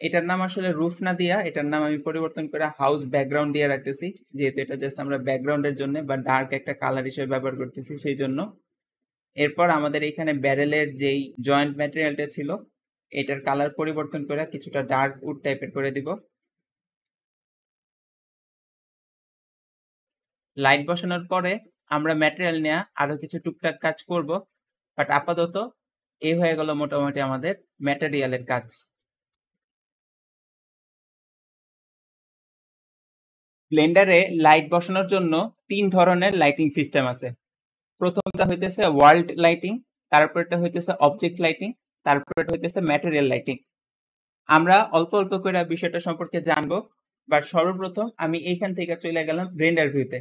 S2: এটার নাম আসলে রুফ না দিয়া এটার নাম আমি পরিবর্তন করে হাউস ব্যাকগ্রাউন্ড দিয়ে রাখতেছি যেহেতু এটা জাস্ট আমরা ব্যাকগ্রাউন্ডের জন্য বা ডার্ক একটা কালার হিসেবে ব্যবহার করতেছি সেই জন্য এরপর আমাদের এখানে ব্যারেলের যেই জয়েন্ট ম্যাটেরিয়ালটা ছিল এটার কালার পরিবর্তন করে কিছুটা ডার্ক উড টাইপের করে দিব লাইট বসানোর পরে আমরা ম্যাটেরিয়াল নেওয়া আরো কিছু টুকটাক কাজ করব বাট আপাতত এ হয়ে গেল মোটামুটি আমাদের
S1: ম্যাটেরিয়ালের কাজ ব্লেন্ডারে লাইট বসানোর জন্য তিন ধরনের লাইটিং সিস্টেম আছে
S2: প্রথমটা হইতেছে ওয়ার্ল্ড লাইটিং তারপরটা হইতেছে অবজেক্ট লাইটিং তারপরটা হইতেছে ম্যাটেরিয়াল লাইটিং আমরা অল্প অল্প করে বিষয়টা সম্পর্কে জানবো বাট সর্বপ্রথম আমি এইখান থেকে চলে গেলাম রেন্ডার ভিউতে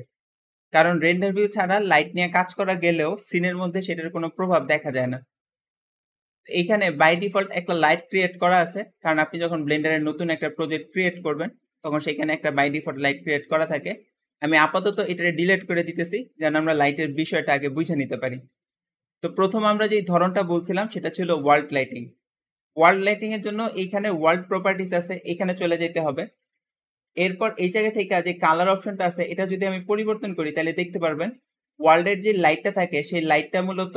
S2: কারণ রেন্ডার ভিউ ছাড়া লাইট নিয়ে কাজ করা গেলেও সিনের মধ্যে সেটার কোনো প্রভাব দেখা যায় না এখানে বাই ডিফল্ট একটা লাইট ক্রিয়েট করা আছে কারণ আপনি যখন ব্লেন্ডারের নতুন একটা প্রজেক্ট ক্রিয়েট করবেন তখন সেখানে একটা বাই ডিফল্ট লাইট ক্রিয়েট করা থাকে আমি আপাতত এটা ডিলেট করে দিতেছি যেন আমরা লাইটের বিষয়টা আগে বুঝে নিতে পারি তো প্রথম আমরা যেই ধরনটা বলছিলাম সেটা ছিল ওয়ার্ল্ড লাইটিং ওয়ার্ল্ড লাইটিং এর জন্য এইখানে ওয়ার্ল্ড প্রপার্টিস আছে এখানে চলে যেতে হবে এরপর এই জায়গা থেকে যে কালার অপশনটা আছে এটা যদি আমি পরিবর্তন করি তাহলে দেখতে পারবেন ওয়ার্ল্ডের যে লাইটটা থাকে সেই লাইটটা মূলত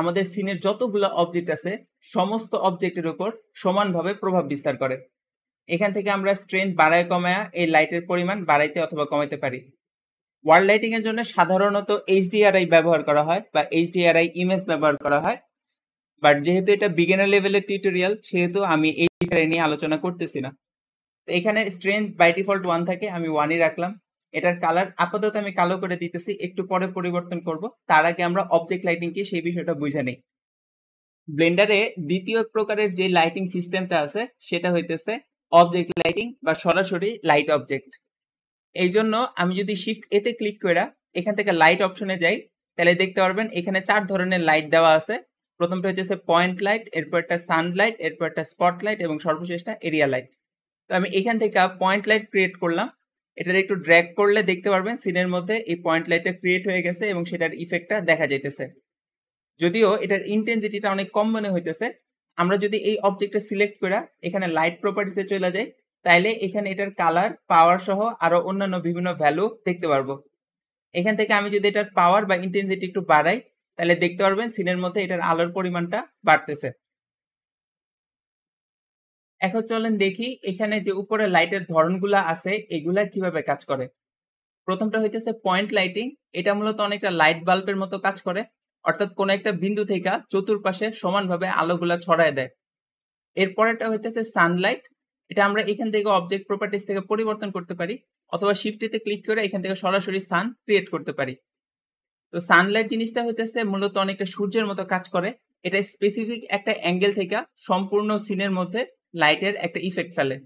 S2: আমাদের সিনের যতগুলো অবজেক্ট আছে সমস্ত অবজেক্টের উপর সমানভাবে প্রভাব বিস্তার করে এখান থেকে আমরা স্ট্রেন্থ বাড়ায় কমায়া এই লাইটের পরিমাণ বাড়াইতে অথবা কমাইতে পারি ওয়ার্ল্ড লাইটিং এর জন্য সাধারণত এইচডিআরআই ব্যবহার করা হয় বা এইচডিআরআই ইমেজ ব্যবহার করা হয় বাট যেহেতু এটা বিগিনার লেভেলের টিউটোরিয়াল সেহেতু আমি এই নিয়ে আলোচনা করতেছি না তো এখানে স্ট্রেন্থ বাই ডিফল্ট ওয়ান থাকে আমি ওয়ানই রাখলাম এটার কালার আপাতত আমি কালো করে দিতেছি একটু পরে পরিবর্তন করব তার আগে আমরা অবজেক্ট লাইটিং কি সেই বিষয়টা বুঝে নেই ব্লেন্ডারে দ্বিতীয় প্রকারের যে লাইটিং সিস্টেমটা আছে সেটা হইতেছে অবজেক্ট লাইটিং বা সরাসরি লাইট অবজেক্ট এই জন্য আমি যদি শিফট এতে ক্লিক করে এখান থেকে লাইট অপশনে যাই তাহলে দেখতে পারবেন এখানে চার ধরনের লাইট দেওয়া আছে প্রথমটা হচ্ছে পয়েন্ট লাইট এরপর একটা সানলাইট এরপর একটা স্পটলাইট এবং সর্বশেষটা এরিয়া লাইট তো আমি এখান থেকে পয়েন্ট লাইট ক্রিয়েট করলাম এটার একটু ড্র্যাগ করলে দেখতে পারবেন সিনের মধ্যে এই পয়েন্ট লাইটটা ক্রিয়েট হয়ে গেছে এবং সেটার ইফেক্টটা দেখা যাইতেছে যদিও এটার ইন্টেন্সিটিটা অনেক কম মনে হইতেছে আমরা যদি এই অবজেক্টটা সিলেক্ট করে এখানে লাইট প্রপার্টিসে চলে যাই তাইলে এখানে এটার কালার পাওয়ার সহ আরো অন্যান্য বিভিন্ন ভ্যালু দেখতে পারবো এখান থেকে আমি যদি এটার পাওয়ার বা ইন্টেন্সিটি একটু বাড়াই তাহলে দেখতে পারবেন সিনের মধ্যে এটার আলোর পরিমাণটা বাড়তেছে এখন চলেন দেখি এখানে যে উপরে লাইটের ধরনগুলো আছে এগুলা কিভাবে কাজ করে প্রথমটা হইতেছে পয়েন্ট লাইটিং এটা মূলত অনেকটা লাইট বাল্বের মতো কাজ করে অর্থাৎ কোন একটা বিন্দু থেকে চতুর্পাশে সমানভাবে আলোগুলা ছড়ায় দেয় এরপরেরটা হইতেছে সানলাইট এটা আমরা এখান থেকে অবজেক্ট প্রপার্টিস থেকে পরিবর্তন করতে পারি অথবা শিফটিতে ক্লিক করে এখান থেকে সরাসরি সান ক্রিয়েট করতে পারি তো সানলাইট জিনিসটা হইতেছে মূলত অনেকটা সূর্যের মতো কাজ করে এটা স্পেসিফিক একটা অ্যাঙ্গেল থেকে সম্পূর্ণ সিনের মধ্যে লাইটের একটা ইফেক্ট ফেলে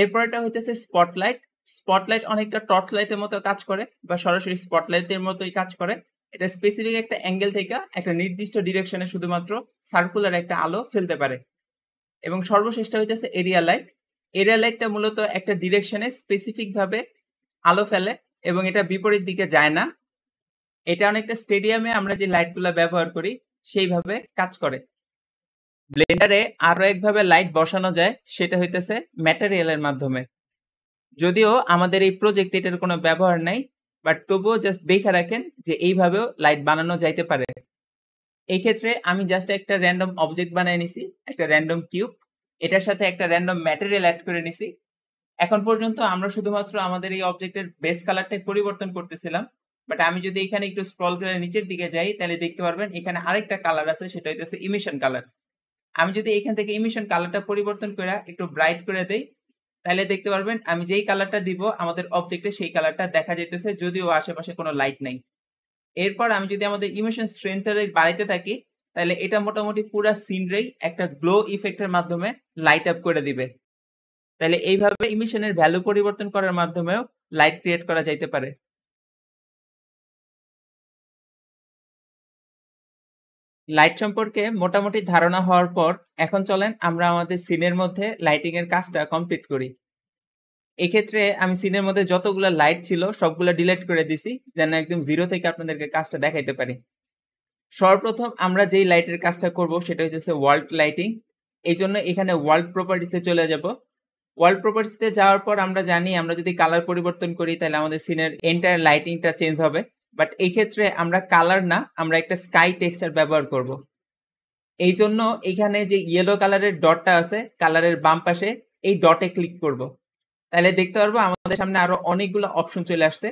S2: এরপরটা হইতেছে স্পটলাইট স্পটলাইট অনেকটা টর্চ লাইটের মতো কাজ করে বা সরাসরি স্পটলাইটের মতোই কাজ করে এটা স্পেসিফিক একটা অ্যাঙ্গেল থেকে একটা নির্দিষ্ট ডিরেকশনে শুধুমাত্র সার্কুলার একটা আলো ফেলতে পারে এবং সর্বশেষটা হইতেছে এরিয়া লাইট এরিয়া লাইটটা মূলত একটা ডিরেকশনে স্পেসিফিকভাবে আলো ফেলে এবং এটা বিপরীত দিকে যায় না এটা অনেকটা স্টেডিয়ামে আমরা যে লাইটগুলো ব্যবহার করি সেইভাবে কাজ করে ব্লেন্ডারে আরো একভাবে লাইট বসানো যায় সেটা হইতেছে ম্যাটেরিয়ালের মাধ্যমে যদিও আমাদের এই প্রজেক্টে এটার কোনো ব্যবহার নাই বাট তবুও জাস্ট দেখে রাখেন যে এইভাবেও লাইট বানানো যাইতে পারে এই ক্ষেত্রে আমি জাস্ট একটা র্যান্ডম অবজেক্ট বানায় নিছি একটা র্যান্ডম কিউব এটার সাথে একটা র্যান্ডম ম্যাটেরিয়াল অ্যাড করে নিছি এখন পর্যন্ত আমরা শুধুমাত্র আমাদের এই অবজেক্টের বেস কালারটাই পরিবর্তন করতেছিলাম বাট আমি যদি এখানে একটু স্ক্রল করে নিচের দিকে যাই তাহলে দেখতে পারবেন এখানে আরেকটা কালার আছে সেটা হইতেছে ইমিশন কালার আমি যদি এখান থেকে ইমিশন কালারটা পরিবর্তন করে একটু ব্রাইট করে দেই তাহলে দেখতে পারবেন আমি যেই কালারটা দিব আমাদের অবজেক্টে সেই কালারটা দেখা যেতেছে যদিও আশেপাশে কোনো লাইট নাই এরপর আমি যদি আমাদের ইমোশন স্ট্রেংথটা বাড়াইতে থাকি তাহলে এটা মোটামুটি পুরো সিনরেই একটা গ্লো ইফেক্টের মাধ্যমে লাইট আপ করে দিবে তাহলে এইভাবে ইমিশনের ভ্যালু পরিবর্তন করার
S1: মাধ্যমেও লাইট ক্রিয়েট করা যাইতে পারে লাইট সম্পর্কে মোটামুটি ধারণা হওয়ার পর এখন
S2: চলেন আমরা আমাদের সিনের মধ্যে লাইটিং এর কাজটা কমপ্লিট করি এক্ষেত্রে আমি সিনের মধ্যে যতগুলো লাইট ছিল সবগুলো ডিলেট করে দিছি যেন একদম জিরো থেকে আপনাদেরকে কাজটা দেখাইতে পারি সর্বপ্রথম আমরা যেই লাইটের কাজটা করব সেটা হচ্ছে ওয়ার্ল্ড লাইটিং এই জন্য এখানে ওয়ার্ল্ড প্রপার্টিসে চলে যাব ওয়ার্ল্ড প্রপার্টিসে যাওয়ার পর আমরা জানি আমরা যদি কালার পরিবর্তন করি তাহলে আমাদের সিনের এন্টায়ার লাইটিংটা চেঞ্জ হবে বাট এই ক্ষেত্রে আমরা কালার না আমরা একটা স্কাই টেক্সচার ব্যবহার করব। এই জন্য এখানে যে ইয়েলো কালারের ডটটা আছে কালারের বাম পাশে এই ডটে ক্লিক করব। তাহলে দেখতে পারবো আমাদের সামনে আরো অনেকগুলো অপশন চলে আসছে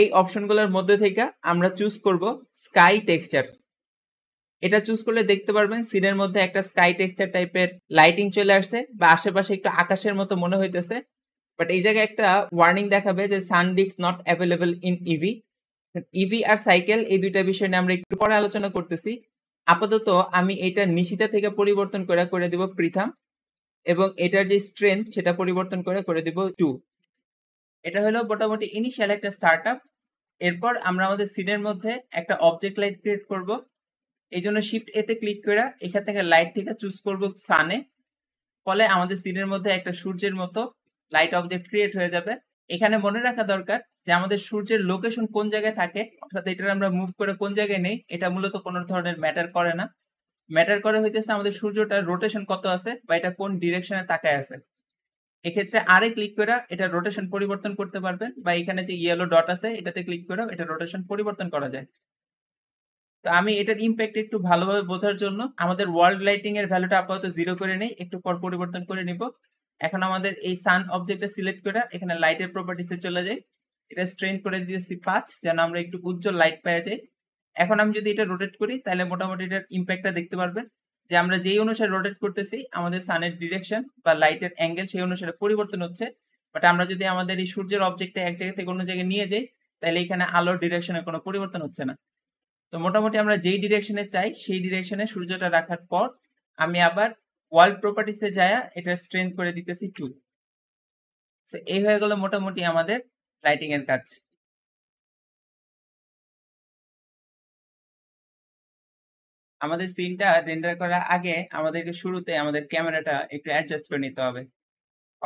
S2: এই অপশনগুলোর মধ্যে থেকে আমরা চুজ করব স্কাই টেক্সচার এটা চুজ করলে দেখতে পারবেন সিনের মধ্যে একটা স্কাই টেক্সচার টাইপের লাইটিং চলে আসছে বা আশেপাশে একটু আকাশের মতো মনে হইতেছে বাট এই জায়গায় একটা ওয়ার্নিং দেখাবে যে sun not available in Eevee Eevee e আর সাইকেল এই দুইটা বিষয় নিয়ে আমরা একটু পরে আলোচনা করতেছি আপাতত আমি এটা নিশিতা থেকে পরিবর্তন করে করে দিব প্রিথাম এবং এটার যে স্ট্রেংথ সেটা পরিবর্তন করে করে দিব টু এটা হলো মোটামুটি ইনিশিয়াল একটা স্টার্ট আপ এরপর আমরা আমাদের সিনের মধ্যে একটা অবজেক্ট লাইট ক্রিয়েট করব এই জন্য শিফট এতে ক্লিক করে এখান থেকে লাইট থেকে চুজ করব সানে ফলে আমাদের সিনের মধ্যে একটা সূর্যের মতো লাইট অবজেক্ট ক্রিয়েট হয়ে যাবে এখানে মনে রাখা দরকার যে আমাদের সূর্যের লোকেশন কোন জায়গায় থাকে অর্থাৎ এটা আমরা মুভ করে কোন জায়গায় নেই এটা মূলত কোনো ধরনের ম্যাটার করে না ম্যাটার করে হইতেছে আমাদের সূর্যটার রোটেশন কত আছে বা এটা কোন ডিরেকশনে তাকায় আছে এক্ষেত্রে আরে ক্লিক করে এটা রোটেশন পরিবর্তন করতে পারবেন বা এখানে যে ইয়েলো ডট আছে এটাতে ক্লিক করে এটা রোটেশন পরিবর্তন করা যায় তো আমি এটার ইম্প্যাক্ট একটু ভালোভাবে বোঝার জন্য আমাদের ওয়ার্ল্ড লাইটিং এর ভ্যালুটা আপাতত জিরো করে নেই একটু পর পরিবর্তন করে নিব এখন আমাদের এই সান অবজেক্টটা সিলেক্ট করে এখানে লাইটের প্রপার্টিসে চলে যাই এটা স্ট্রেন করে দিয়েছি পাঁচ যেন আমরা একটু উজ্জ্বল লাইট পাওয়া যাই এখন আমি যদি এটা রোটেট করি তাহলে মোটামুটি এটার ইম্প্যাক্টটা দেখতে পারবেন যে আমরা যেই অনুসারে রোটেট করতেছি আমাদের সানের ডিরেকশন বা লাইটের অ্যাঙ্গেল সেই অনুসারে পরিবর্তন হচ্ছে বাট আমরা যদি আমাদের এই সূর্যের অবজেক্টটা এক জায়গা থেকে অন্য জায়গায় নিয়ে যাই তাহলে এখানে আলোর ডিরেকশনে কোনো পরিবর্তন হচ্ছে না তো মোটামুটি আমরা যেই ডিরেকশনে চাই সেই ডিরেকশনে সূর্যটা রাখার পর আমি আবার
S1: ওয়ার্ল্ড প্রপার্টিসে যায় এটা স্ট্রেন্থ করে দিতেছি টু সো এই হয়ে গেল মোটামুটি আমাদের লাইটিং এর কাজ আমাদের সিনটা রেন্ডার করার আগে আমাদেরকে শুরুতে
S2: আমাদের ক্যামেরাটা একটু অ্যাডজাস্ট করে নিতে হবে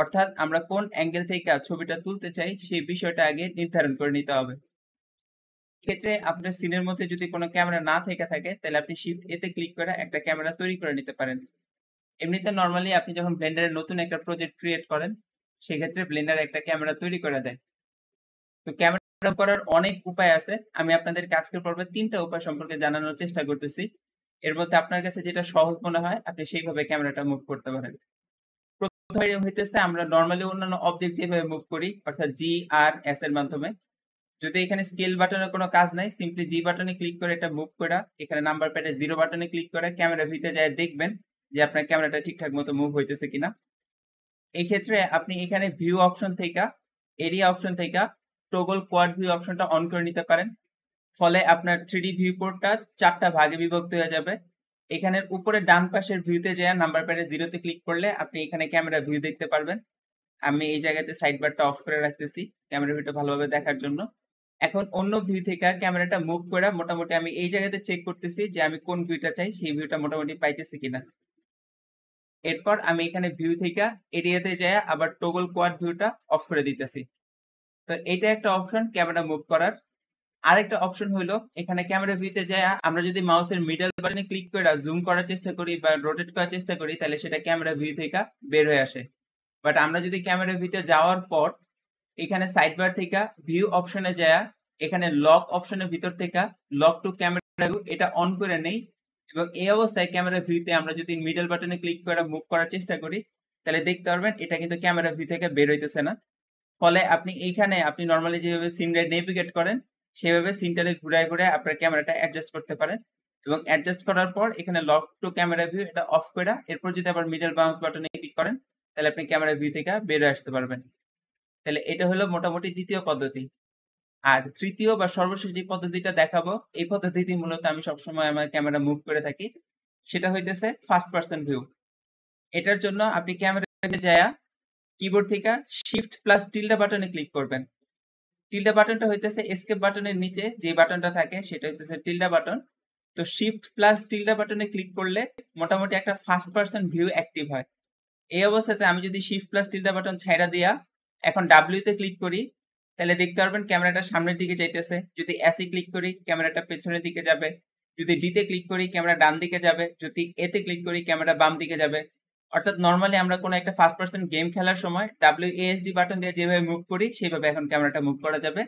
S2: অর্থাৎ আমরা কোন অ্যাঙ্গেল থেকে ছবিটা তুলতে চাই সেই বিষয়টা আগে নির্ধারণ করে নিতে হবে ক্ষেত্রে আপনার সিনের মধ্যে যদি কোনো ক্যামেরা না থেকে থাকে তাহলে আপনি শিফট এতে ক্লিক করে একটা ক্যামেরা তৈরি করে নিতে পারেন এমনিতে নর্মালি আপনি যখন ব্লেন্ডারে নতুন একটা প্রজেক্ট ক্রিয়েট করেন সেক্ষেত্রে ব্লেন্ডার একটা ক্যামেরা তৈরি করে দেয় তো ক্যামেরা করার অনেক উপায় আছে আমি আপনাদের আজকের পর্বে তিনটা উপায় সম্পর্কে জানানোর চেষ্টা করতেছি এর মধ্যে আপনার কাছে যেটা সহজ মনে হয় আপনি সেইভাবে ক্যামেরাটা মুভ করতে পারেন প্রথম হইতেছে আমরা নর্মালি অন্যান্য অবজেক্ট যেভাবে মুভ করি অর্থাৎ জি আর এস এর মাধ্যমে যদি এখানে স্কেল বাটনের কোনো কাজ নাই সিম্পলি জি বাটনে ক্লিক করে এটা মুভ করা এখানে নাম্বার প্যাডে জিরো বাটনে ক্লিক করে ক্যামেরা ভিতরে যায় দেখবেন যে আপনার ক্যামেরাটা ঠিকঠাক মতো মুভ হইতেছে কিনা এই ক্ষেত্রে আপনি এখানে ভিউ অপশন থেকে এরিয়া অপশন থেকে টোগল কোয়াড ভিউ অপশনটা অন করে নিতে পারেন ফলে আপনার থ্রি ডি ভিউ পোর্টটা চারটা ভাগে বিভক্ত হয়ে যাবে এখানের উপরে ডান পাশের ভিউতে যে নাম্বার প্যাডে জিরোতে ক্লিক করলে আপনি এখানে ক্যামেরা ভিউ দেখতে পারবেন আমি এই জায়গাতে সাইড বারটা অফ করে রাখতেছি ক্যামেরা ভিউটা ভালোভাবে দেখার জন্য এখন অন্য ভিউ থেকে ক্যামেরাটা মুভ করে মোটামুটি আমি এই জায়গাতে চেক করতেছি যে আমি কোন ভিউটা চাই সেই ভিউটা মোটামুটি পাইতেছি কিনা এরপর আমি এখানে ভিউ থেকে এরিয়াতে যাই আবার টোগল কোয়াড ভিউটা অফ করে দিতেছি তো এটা একটা অপশন ক্যামেরা মুভ করার আরেকটা অপশন হলো এখানে ক্যামেরা ভিউতে যায় আমরা যদি মাউসের মিডল বাটনে ক্লিক করে জুম করার চেষ্টা করি বা রোটেট করার চেষ্টা করি তাহলে সেটা ক্যামেরা ভিউ থেকে বের হয়ে আসে বাট আমরা যদি ক্যামেরা ভিউতে যাওয়ার পর এখানে সাইড বার থেকে ভিউ অপশনে যায় এখানে লক অপশনের ভিতর থেকে লক টু ক্যামেরা ভিউ এটা অন করে নেই এবং এই অবস্থায় ক্যামেরা ভিউতে আমরা যদি মিডল বাটনে ক্লিক করে মুভ করার চেষ্টা করি তাহলে দেখতে পারবেন এটা কিন্তু ক্যামেরা ভিউ থেকে বের হইতেছে না ফলে আপনি এইখানে আপনি নর্মালি যেভাবে সিনটা নেভিগেট করেন সেভাবে সিনটারে ঘুরায় ঘুরে আপনার ক্যামেরাটা অ্যাডজাস্ট করতে পারেন এবং অ্যাডজাস্ট করার পর এখানে লক টু ক্যামেরা ভিউ এটা অফ করে এরপর যদি আবার মিডল বাউন্স বাটনে ক্লিক করেন তাহলে আপনি ক্যামেরা ভিউ থেকে বের আসতে পারবেন তাহলে এটা হলো মোটামুটি দ্বিতীয় পদ্ধতি আর তৃতীয় বা সর্বশেষ যে পদ্ধতিটা দেখাবো এই পদ্ধতিটি মূলত আমি সবসময় আমার ক্যামেরা মুভ করে থাকি সেটা হইতেছে ফার্স্ট পার্সন ভিউ এটার জন্য আপনি ক্যামেরাতে যায়া কিবোর্ড থেকে শিফট প্লাস টিল্ডা বাটনে ক্লিক করবেন টিল্ডা বাটনটা হইতেছে এসকেপ বাটনের নিচে যে বাটনটা থাকে সেটা হইতেছে টিল্ডা বাটন তো শিফট প্লাস টিল্ডা বাটনে ক্লিক করলে মোটামুটি একটা ফার্স্ট পার্সন ভিউ অ্যাক্টিভ হয় এই অবস্থাতে আমি যদি শিফট প্লাস টিল্ডা বাটন ছাইড়া দিয়া এখন ডাব্লিউতে ক্লিক করি তাহলে দেখতে পারবেন ক্যামেরাটা সামনের দিকে যাইতেছে যদি এসি ক্লিক করি ক্যামেরাটা পেছনের দিকে যাবে যদি ডিতে ক্লিক করি ক্যামেরা ডান দিকে যাবে যদি এতে ক্লিক করি ক্যামেরা বাম দিকে যাবে অর্থাৎ নর্মালি আমরা কোনো একটা ফার্স্ট পার্সন গেম খেলার সময় ডাব্লিউ এসডি বাটন দিয়ে যেভাবে মুভ করি সেভাবে এখন ক্যামেরাটা মুভ করা যাবে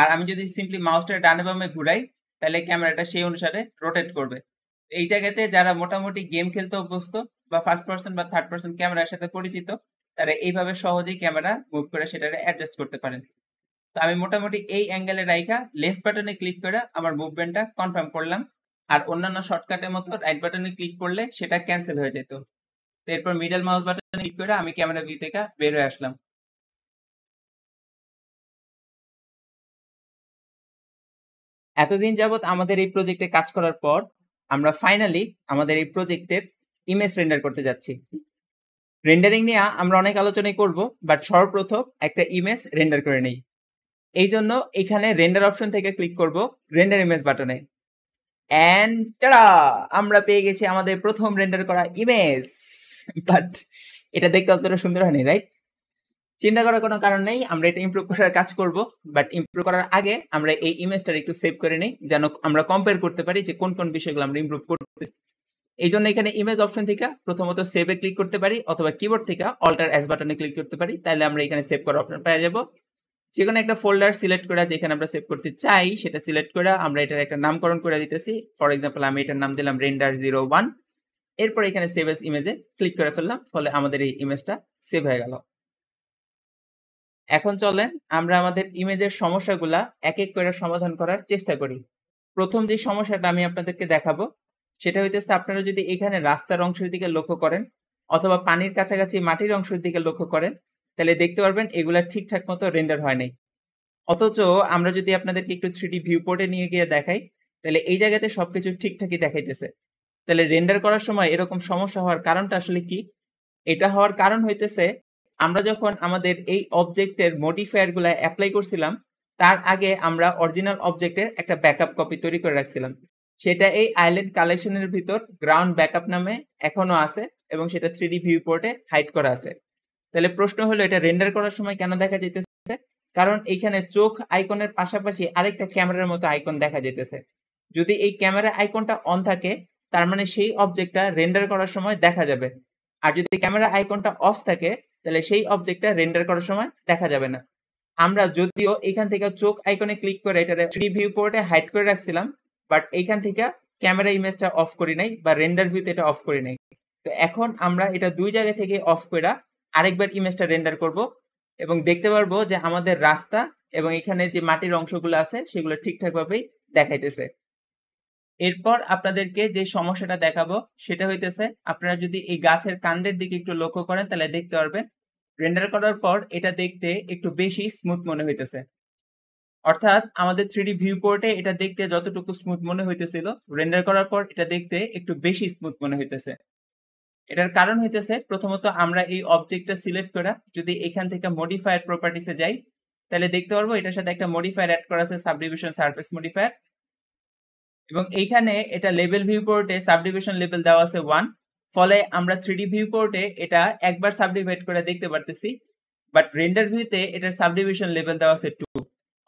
S2: আর আমি যদি সিম্পলি মাউসটা ডানে বামে ঘুরাই তাহলে ক্যামেরাটা সেই অনুসারে রোটেট করবে এই জায়গাতে যারা মোটামুটি গেম খেলতে অভ্যস্ত বা ফার্স্ট পার্সন বা থার্ড পার্সন ক্যামেরার সাথে পরিচিত তারা এইভাবে সহজেই ক্যামেরা মুভ করে সেটাকে অ্যাডজাস্ট করতে পারেন তো আমি মোটামুটি এই অ্যাঙ্গেলে রাইখা লেফট বাটনে ক্লিক করে আমার মুভমেন্টটা কনফার্ম করলাম আর অন্যান্য শর্টকাটের মতো রাইট বাটনে ক্লিক করলে সেটা ক্যান্সেল হয়ে যেত
S1: তো এরপর মিডল মাউস বাটনে ক্লিক করে আমি ক্যামেরা ভিউ থেকে বের হয়ে আসলাম এতদিন যাবৎ আমাদের এই
S2: প্রজেক্টে কাজ করার পর আমরা ফাইনালি আমাদের এই প্রজেক্টের ইমেজ রেন্ডার করতে যাচ্ছি রেন্ডারিং নিয়ে আমরা অনেক আলোচনাই করব বাট সর্বপ্রথম একটা ইমেজ রেন্ডার করে নেই এই জন্য এখানে রেন্ডার অপশন থেকে ক্লিক করব রেন্ডার ইমেজ বাটনে অ্যান্ড আমরা পেয়ে গেছি আমাদের প্রথম রেন্ডার করা ইমেজ বাট এটা দেখতে অতটা সুন্দর হয়নি রাইট চিন্তা করার কোনো কারণ নেই আমরা এটা ইমপ্রুভ করার কাজ করব বাট ইমপ্রুভ করার আগে আমরা এই ইমেজটার একটু সেভ করে নিই যেন আমরা কম্পেয়ার করতে পারি যে কোন কোন বিষয়গুলো আমরা ইমপ্রুভ করতে এই জন্য এখানে ইমেজ অপশন থেকে প্রথমত সেভে ক্লিক করতে পারি অথবা কিবোর্ড থেকে অল্টার অ্যাস বাটনে ক্লিক করতে পারি তাহলে আমরা এখানে সেভ করার অপশন পেয়ে যাবো যে কোনো একটা ফোল্ডার সিলেক্ট করে যেখানে আমরা সেভ করতে চাই সেটা সিলেক্ট করে আমরা এটার একটা নামকরণ করে দিতেছি ফর এক্সাম্পল আমি এটার নাম দিলাম রেন্ডার জিরো ওয়ান এরপর এখানে সেভ এস ইমেজে ক্লিক করে ফেললাম ফলে আমাদের এই ইমেজটা সেভ হয়ে গেল এখন চলেন আমরা আমাদের ইমেজের সমস্যাগুলা এক এক করে সমাধান করার চেষ্টা করি প্রথম যে সমস্যাটা আমি আপনাদেরকে দেখাবো সেটা হইতেছে আপনারা যদি এখানে রাস্তার অংশের দিকে লক্ষ্য করেন অথবা পানির কাছাকাছি মাটির অংশের দিকে লক্ষ্য করেন তাহলে দেখতে পারবেন এগুলা ঠিকঠাক মতো রেন্ডার হয় নাই অথচ আমরা যদি আপনাদেরকে একটু থ্রিডি ভিউ পোর্টে নিয়ে গিয়ে দেখাই তাহলে এই জায়গাতে সবকিছু ঠিকঠাকই দেখাইতেছে তাহলে রেন্ডার করার সময় এরকম সমস্যা হওয়ার কারণটা আসলে কি এটা হওয়ার কারণ হইতেছে আমরা যখন আমাদের এই অবজেক্টের মডিফায়ারগুলো অ্যাপ্লাই করছিলাম তার আগে আমরা অরিজিনাল অবজেক্টের একটা ব্যাকআপ কপি তৈরি করে রাখছিলাম সেটা এই আইল্যান্ড কালেকশনের ভিতর গ্রাউন্ড ব্যাকআপ নামে এখনও আছে এবং সেটা থ্রি ডি ভিউ পোর্টে হাইড করা আছে তাহলে প্রশ্ন হলো এটা রেন্ডার করার সময় কেন দেখা যেতেছে কারণ এখানে চোখ আইকনের পাশাপাশি আরেকটা ক্যামেরার মতো আইকন দেখা যেতেছে যদি এই ক্যামেরা আইকনটা অন থাকে তার মানে সেই অবজেক্টটা রেন্ডার করার সময় দেখা যাবে আর যদি ক্যামেরা আইকনটা অফ থাকে তাহলে সেই অবজেক্টটা রেন্ডার করার সময় দেখা যাবে না আমরা যদিও এখান থেকে চোখ আইকনে ক্লিক করে এটা থ্রি ভিউ পোর্টে হাইড করে রাখছিলাম বাট এখান থেকে ক্যামেরা ইমেজটা অফ করি নাই বা রেন্ডার ভিউতে এটা অফ করি নাই তো এখন আমরা এটা দুই জায়গা থেকে অফ করা আরেকবার ইমেজটা রেন্ডার করব এবং দেখতে পারবো যে আমাদের রাস্তা এবং এখানে যে মাটির অংশগুলো আছে সেগুলো ঠিকঠাকভাবেই দেখাইতেছে এরপর আপনাদেরকে যে সমস্যাটা দেখাবো সেটা হইতেছে আপনারা যদি এই গাছের কাণ্ডের দিকে একটু লক্ষ্য করেন তাহলে দেখতে পারবেন রেন্ডার করার পর এটা দেখতে একটু বেশি স্মুথ মনে হইতেছে অর্থাৎ আমাদের থ্রিডি ভিউ পোর্টে এটা দেখতে যতটুকু স্মুথ মনে হইতেছিল রেন্ডার করার পর এটা দেখতে একটু বেশি স্মুথ মনে হইতেছে এটার কারণ হইতেছে প্রথমত আমরা এই অবজেক্টটা সিলেক্ট করা যদি এখান থেকে মডিফায়ার প্রপার্টিসে যাই তাহলে দেখতে পারবো এটার সাথে একটা মডিফায়ার অ্যাড করা আছে সাবডিভিশন সারফেস মডিফায়ার এবং এইখানে এটা লেভেল ভিউ পোর্টে সাবডিভিশন লেভেল দেওয়া আছে ওয়ান ফলে আমরা থ্রিডি ভিউ পোর্টে এটা একবার সাবডিভাইড করে দেখতে পারতেছি বাট রেন্ডার ভিউতে এটার সাবডিভিশন লেভেল দেওয়া আছে টু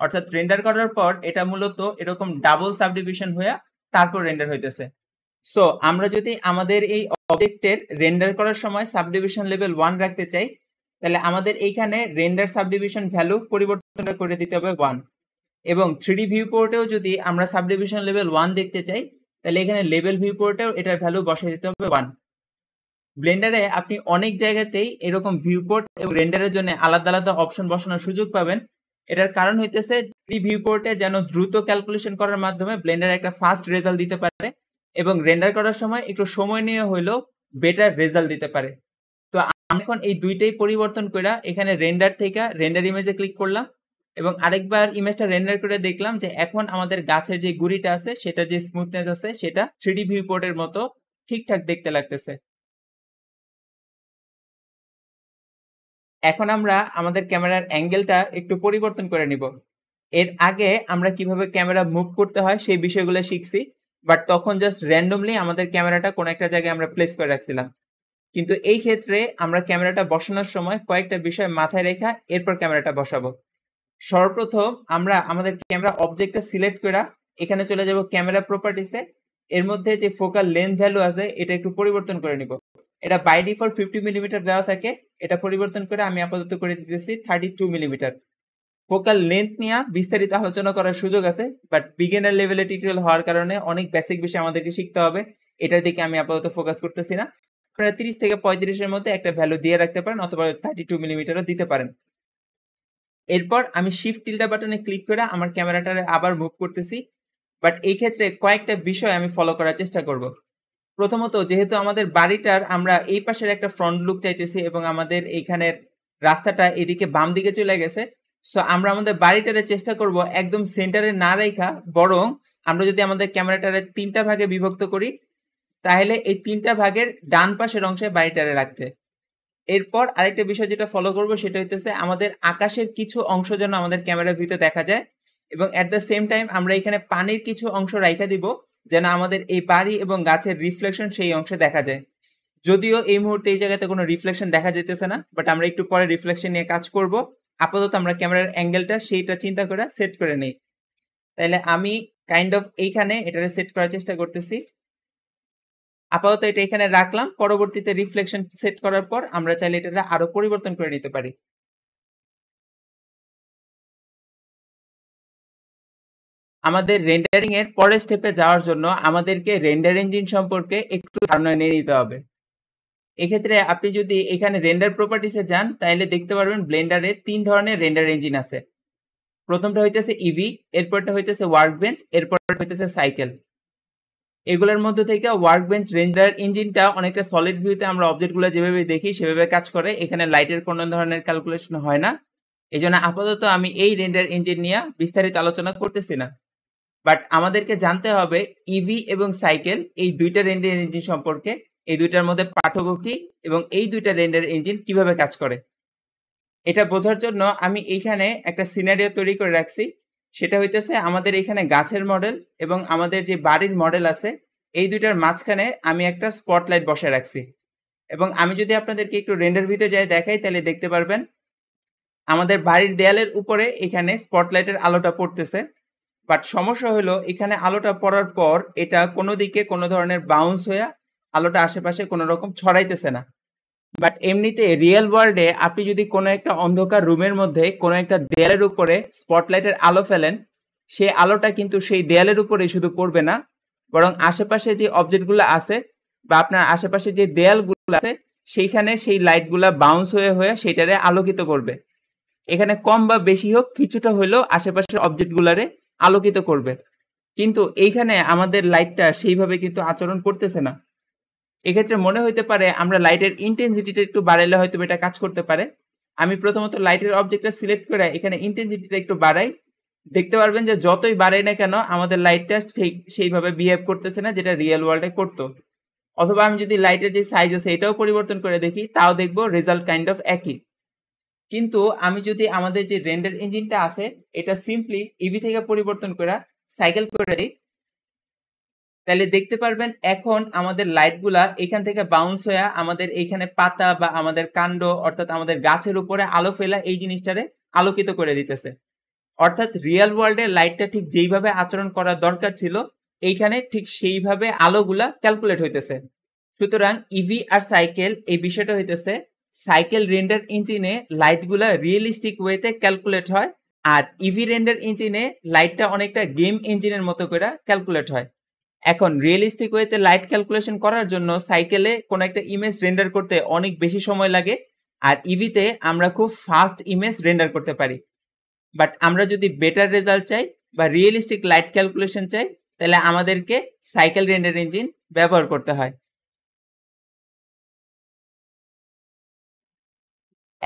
S2: অর্থাৎ রেন্ডার করার পর এটা মূলত এরকম ডাবল সাবডিভিশন হয়ে তারপর রেন্ডার হইতেছে সো আমরা যদি আমাদের এই অবজেক্টের রেন্ডার করার সময় সাবডিভিশন লেভেল ওয়ান রাখতে চাই তাহলে আমাদের এইখানে রেন্ডার সাবডিভিশন ভ্যালু পরিবর্তন করে দিতে হবে ওয়ান এবং থ্রি ভিউ পোর্টেও যদি আমরা সাবডিভিশন লেভেল ওয়ান দেখতে চাই তাহলে এখানে লেভেল ভিউ পোর্টেও এটার ভ্যালু বসিয়ে দিতে হবে ওয়ান ব্লেন্ডারে আপনি অনেক জায়গাতেই এরকম ভিউ পোর্ট এবং রেন্ডারের জন্য আলাদা আলাদা অপশন বসানোর সুযোগ পাবেন এটার কারণ হইতেছে থ্রি ভিউ পোর্টে যেন দ্রুত ক্যালকুলেশন করার মাধ্যমে ব্লেন্ডার একটা ফাস্ট রেজাল্ট দিতে পারে এবং রেন্ডার করার সময় একটু সময় নিয়ে হইলেও বেটার রেজাল্ট দিতে পারে তো আমি এখন এই দুইটাই পরিবর্তন করে এখানে রেন্ডার থেকে রেন্ডার ইমেজে ক্লিক করলাম এবং আরেকবার ইমেজটা রেন্ডার করে দেখলাম যে এখন আমাদের গাছের যে গুড়িটা আছে সেটা যে স্মুথনেস আছে সেটা থ্রিডি ভিউ পোর্টের মতো ঠিকঠাক দেখতে লাগতেছে এখন আমরা আমাদের ক্যামেরার অ্যাঙ্গেলটা একটু পরিবর্তন করে নিব এর আগে আমরা কিভাবে ক্যামেরা মুভ করতে হয় সেই বিষয়গুলো শিখছি বাট তখন জাস্ট র্যান্ডমলি আমাদের ক্যামেরাটা কোনো একটা জায়গায় আমরা প্লেস করে রাখছিলাম কিন্তু এই ক্ষেত্রে আমরা ক্যামেরাটা বসানোর সময় কয়েকটা বিষয় মাথায় রেখা এরপর ক্যামেরাটা বসাবো সর্বপ্রথম আমরা আমাদের ক্যামেরা অবজেক্টটা সিলেক্ট করে এখানে চলে যাব ক্যামেরা প্রপার্টিসে এর মধ্যে যে ফোকাল লেন্থ ভ্যালু আছে এটা একটু পরিবর্তন করে নিব এটা বাই ডিফল্ট ফিফটি মিলিমিটার দেওয়া থাকে এটা পরিবর্তন করে আমি আপাতত করে দিতেছি thirty two millimetre focal length নিয়ে বিস্তারিত আলোচনা করার সুযোগ আছে বাট বিগিনার লেভেলে টিউটোরিয়াল হওয়ার কারণে অনেক বেসিক বিষয় আমাদেরকে শিখতে হবে এটার দিকে আমি আপাতত ফোকাস করতেছি না আপনারা তিরিশ থেকে পঁয়ত্রিশের মধ্যে একটা ভ্যালু দিয়ে রাখতে পারেন অথবা থার্টি টু মিলিমিটারও দিতে পারেন এরপর আমি শিফট টিল্ডা বাটনে ক্লিক করে আমার ক্যামেরাটারে আবার মুভ করতেছি বাট এই ক্ষেত্রে কয়েকটা বিষয় আমি ফলো করার চেষ্টা করব প্রথমত যেহেতু আমাদের বাড়িটার আমরা এই পাশের একটা ফ্রন্ট লুক চাইতেছি এবং আমাদের এইখানের রাস্তাটা এদিকে বাম দিকে চলে গেছে সো আমরা আমাদের বাড়িটারে চেষ্টা করব একদম সেন্টারে না রেখা বরং আমরা যদি আমাদের ক্যামেরাটারে তিনটা ভাগে বিভক্ত করি তাহলে এই তিনটা ভাগের ডান পাশের অংশে বাড়িটারে রাখতে এরপর আরেকটা বিষয় যেটা ফলো করব সেটা হইতেছে আমাদের আকাশের কিছু অংশ যেন আমাদের ক্যামেরার ভিতরে দেখা যায় এবং অ্যাট দ্য সেম টাইম আমরা এখানে পানির কিছু অংশ রাইখা দিব যেন আমাদের এই বাড়ি এবং গাছের রিফ্লেকশন সেই অংশে দেখা যায় যদিও এই মুহূর্তে এই জায়গাতে কোনো রিফ্লেকশন দেখা যেতেছে না বাট আমরা একটু পরে রিফ্লেকশন নিয়ে কাজ করব আপাতত আমরা ক্যামেরার অ্যাঙ্গেলটা সেইটা চিন্তা করে সেট করে নেই তাহলে আমি কাইন্ড অফ এইখানে এটা সেট করার চেষ্টা করতেছি আপাতত এটা এখানে রাখলাম পরবর্তীতে রিফ্লেকশন সেট
S1: করার পর আমরা চাইলে এটা আরো পরিবর্তন করে নিতে পারি আমাদের রেন্ডারিং এর পরের স্টেপে যাওয়ার
S2: জন্য আমাদেরকে রেন্ডার ইঞ্জিন সম্পর্কে একটু ধারণা নিয়ে নিতে হবে এক্ষেত্রে আপনি যদি এখানে রেন্ডার প্রপার্টিসে যান তাহলে দেখতে পারবেন ব্লেন্ডারে তিন ধরনের রেন্ডার ইঞ্জিন আছে প্রথমটা হইতেছে ইভি e এরপরটা হইতেছে ওয়ার্ক বেঞ্চ এরপরটা হইতেছে সাইকেল এগুলোর মধ্যে থেকে ওয়ার্ক বেঞ্চ রেন্ডার ইঞ্জিনটা অনেকটা সলিড ভিউতে আমরা অবজেক্টগুলো যেভাবে দেখি সেভাবে কাজ করে এখানে লাইটের কোনো ধরনের ক্যালকুলেশন হয় না এই জন্য আপাতত আমি এই রেন্ডার ইঞ্জিন নিয়ে বিস্তারিত আলোচনা করতেছি না বাট আমাদেরকে জানতে হবে ইভি e এবং সাইকেল এই দুইটা রেন্ডার ইঞ্জিন সম্পর্কে এই দুইটার মধ্যে পার্থক্য কি এবং এই দুইটা রেন্ডার ইঞ্জিন কিভাবে কাজ করে এটা বোঝার জন্য আমি এইখানে একটা সিনারিও তৈরি করে রাখছি সেটা হইতেছে আমাদের এখানে গাছের মডেল এবং আমাদের যে বাড়ির মডেল আছে এই দুইটার মাঝখানে আমি একটা স্পটলাইট বসে রাখছি এবং আমি যদি আপনাদেরকে একটু রেন্ডার ভিতরে যাই দেখাই তাহলে দেখতে পারবেন আমাদের বাড়ির দেয়ালের উপরে এখানে স্পটলাইটের আলোটা পড়তেছে বাট সমস্যা হলো এখানে আলোটা পড়ার পর এটা কোনো দিকে কোনো ধরনের বাউন্স হয়ে আলোটা আশেপাশে কোনো রকম ছড়াইতেছে না বাট এমনিতে রিয়েল ওয়ার্ল্ডে আপনি যদি কোনো একটা অন্ধকার রুমের মধ্যে কোনো একটা দেয়ালের উপরে স্পটলাইটের আলো ফেলেন সেই আলোটা কিন্তু সেই দেয়ালের উপরেই শুধু পড়বে না বরং আশেপাশে যে অবজেক্টগুলো আছে বা আপনার আশেপাশে যে দেয়ালগুলো আছে সেইখানে সেই লাইটগুলো বাউন্স হয়ে হয়ে সেটারে আলোকিত করবে এখানে কম বা বেশি হোক কিছুটা হলেও আশেপাশের অবজেক্টগুলারে আলোকিত করবে কিন্তু এইখানে আমাদের লাইটটা সেইভাবে কিন্তু আচরণ করতেছে না এক্ষেত্রে মনে হইতে পারে আমরা লাইটের ইন্টেন্সিটিটা একটু বাড়াইলে হয়তো এটা কাজ করতে পারে আমি প্রথমত লাইটের অবজেক্টটা সিলেক্ট করে এখানে ইন্টেন্সিটিটা একটু বাড়াই দেখতে পারবেন যে যতই বাড়াই না কেন আমাদের লাইটটা ঠিক সেইভাবে বিহেভ করতেছে না যেটা রিয়েল ওয়ার্ল্ডে করতো অথবা আমি যদি লাইটের যে সাইজ আছে এটাও পরিবর্তন করে দেখি তাও দেখবো রেজাল্ট কাইন্ড অফ একই কিন্তু আমি যদি আমাদের যে রেন্ডার ইঞ্জিনটা আছে এটা সিম্পলি ইভি থেকে পরিবর্তন করে সাইকেল করে দিই তাহলে দেখতে পারবেন এখন আমাদের লাইটগুলা এখান থেকে বাউন্স হয়ে আমাদের এখানে পাতা বা আমাদের কাণ্ড অর্থাৎ আমাদের গাছের উপরে আলো ফেলা এই জিনিসটারে আলোকিত করে দিতেছে অর্থাৎ রিয়েল ওয়ার্ল্ডে লাইটটা ঠিক যেইভাবে আচরণ করার দরকার ছিল এইখানে ঠিক সেইভাবে আলোগুলা ক্যালকুলেট হইতেছে সুতরাং ইভি e আর সাইকেল এই বিষয়টা হইতেছে সাইকেল রেন্ডার ইঞ্জিনে লাইটগুলা রিয়েলিস্টিক ওয়েতে ক্যালকুলেট হয় আর ইভি রেন্ডার ইঞ্জিনে লাইটটা অনেকটা গেম ইঞ্জিনের মতো করে ক্যালকুলেট হয় এখন রিয়েলিস্টিক ওয়েতে লাইট ক্যালকুলেশন করার জন্য সাইকেলে কোনো একটা ইমেজ রেন্ডার করতে অনেক বেশি সময় লাগে আর ইভিতে e আমরা খুব ফাস্ট ইমেজ রেন্ডার করতে পারি বাট আমরা যদি বেটার রেজাল্ট চাই বা রিয়েলিস্টিক লাইট ক্যালকুলেশন চাই তাহলে আমাদেরকে সাইকেল রেন্ডার ইঞ্জিন ব্যবহার করতে হয়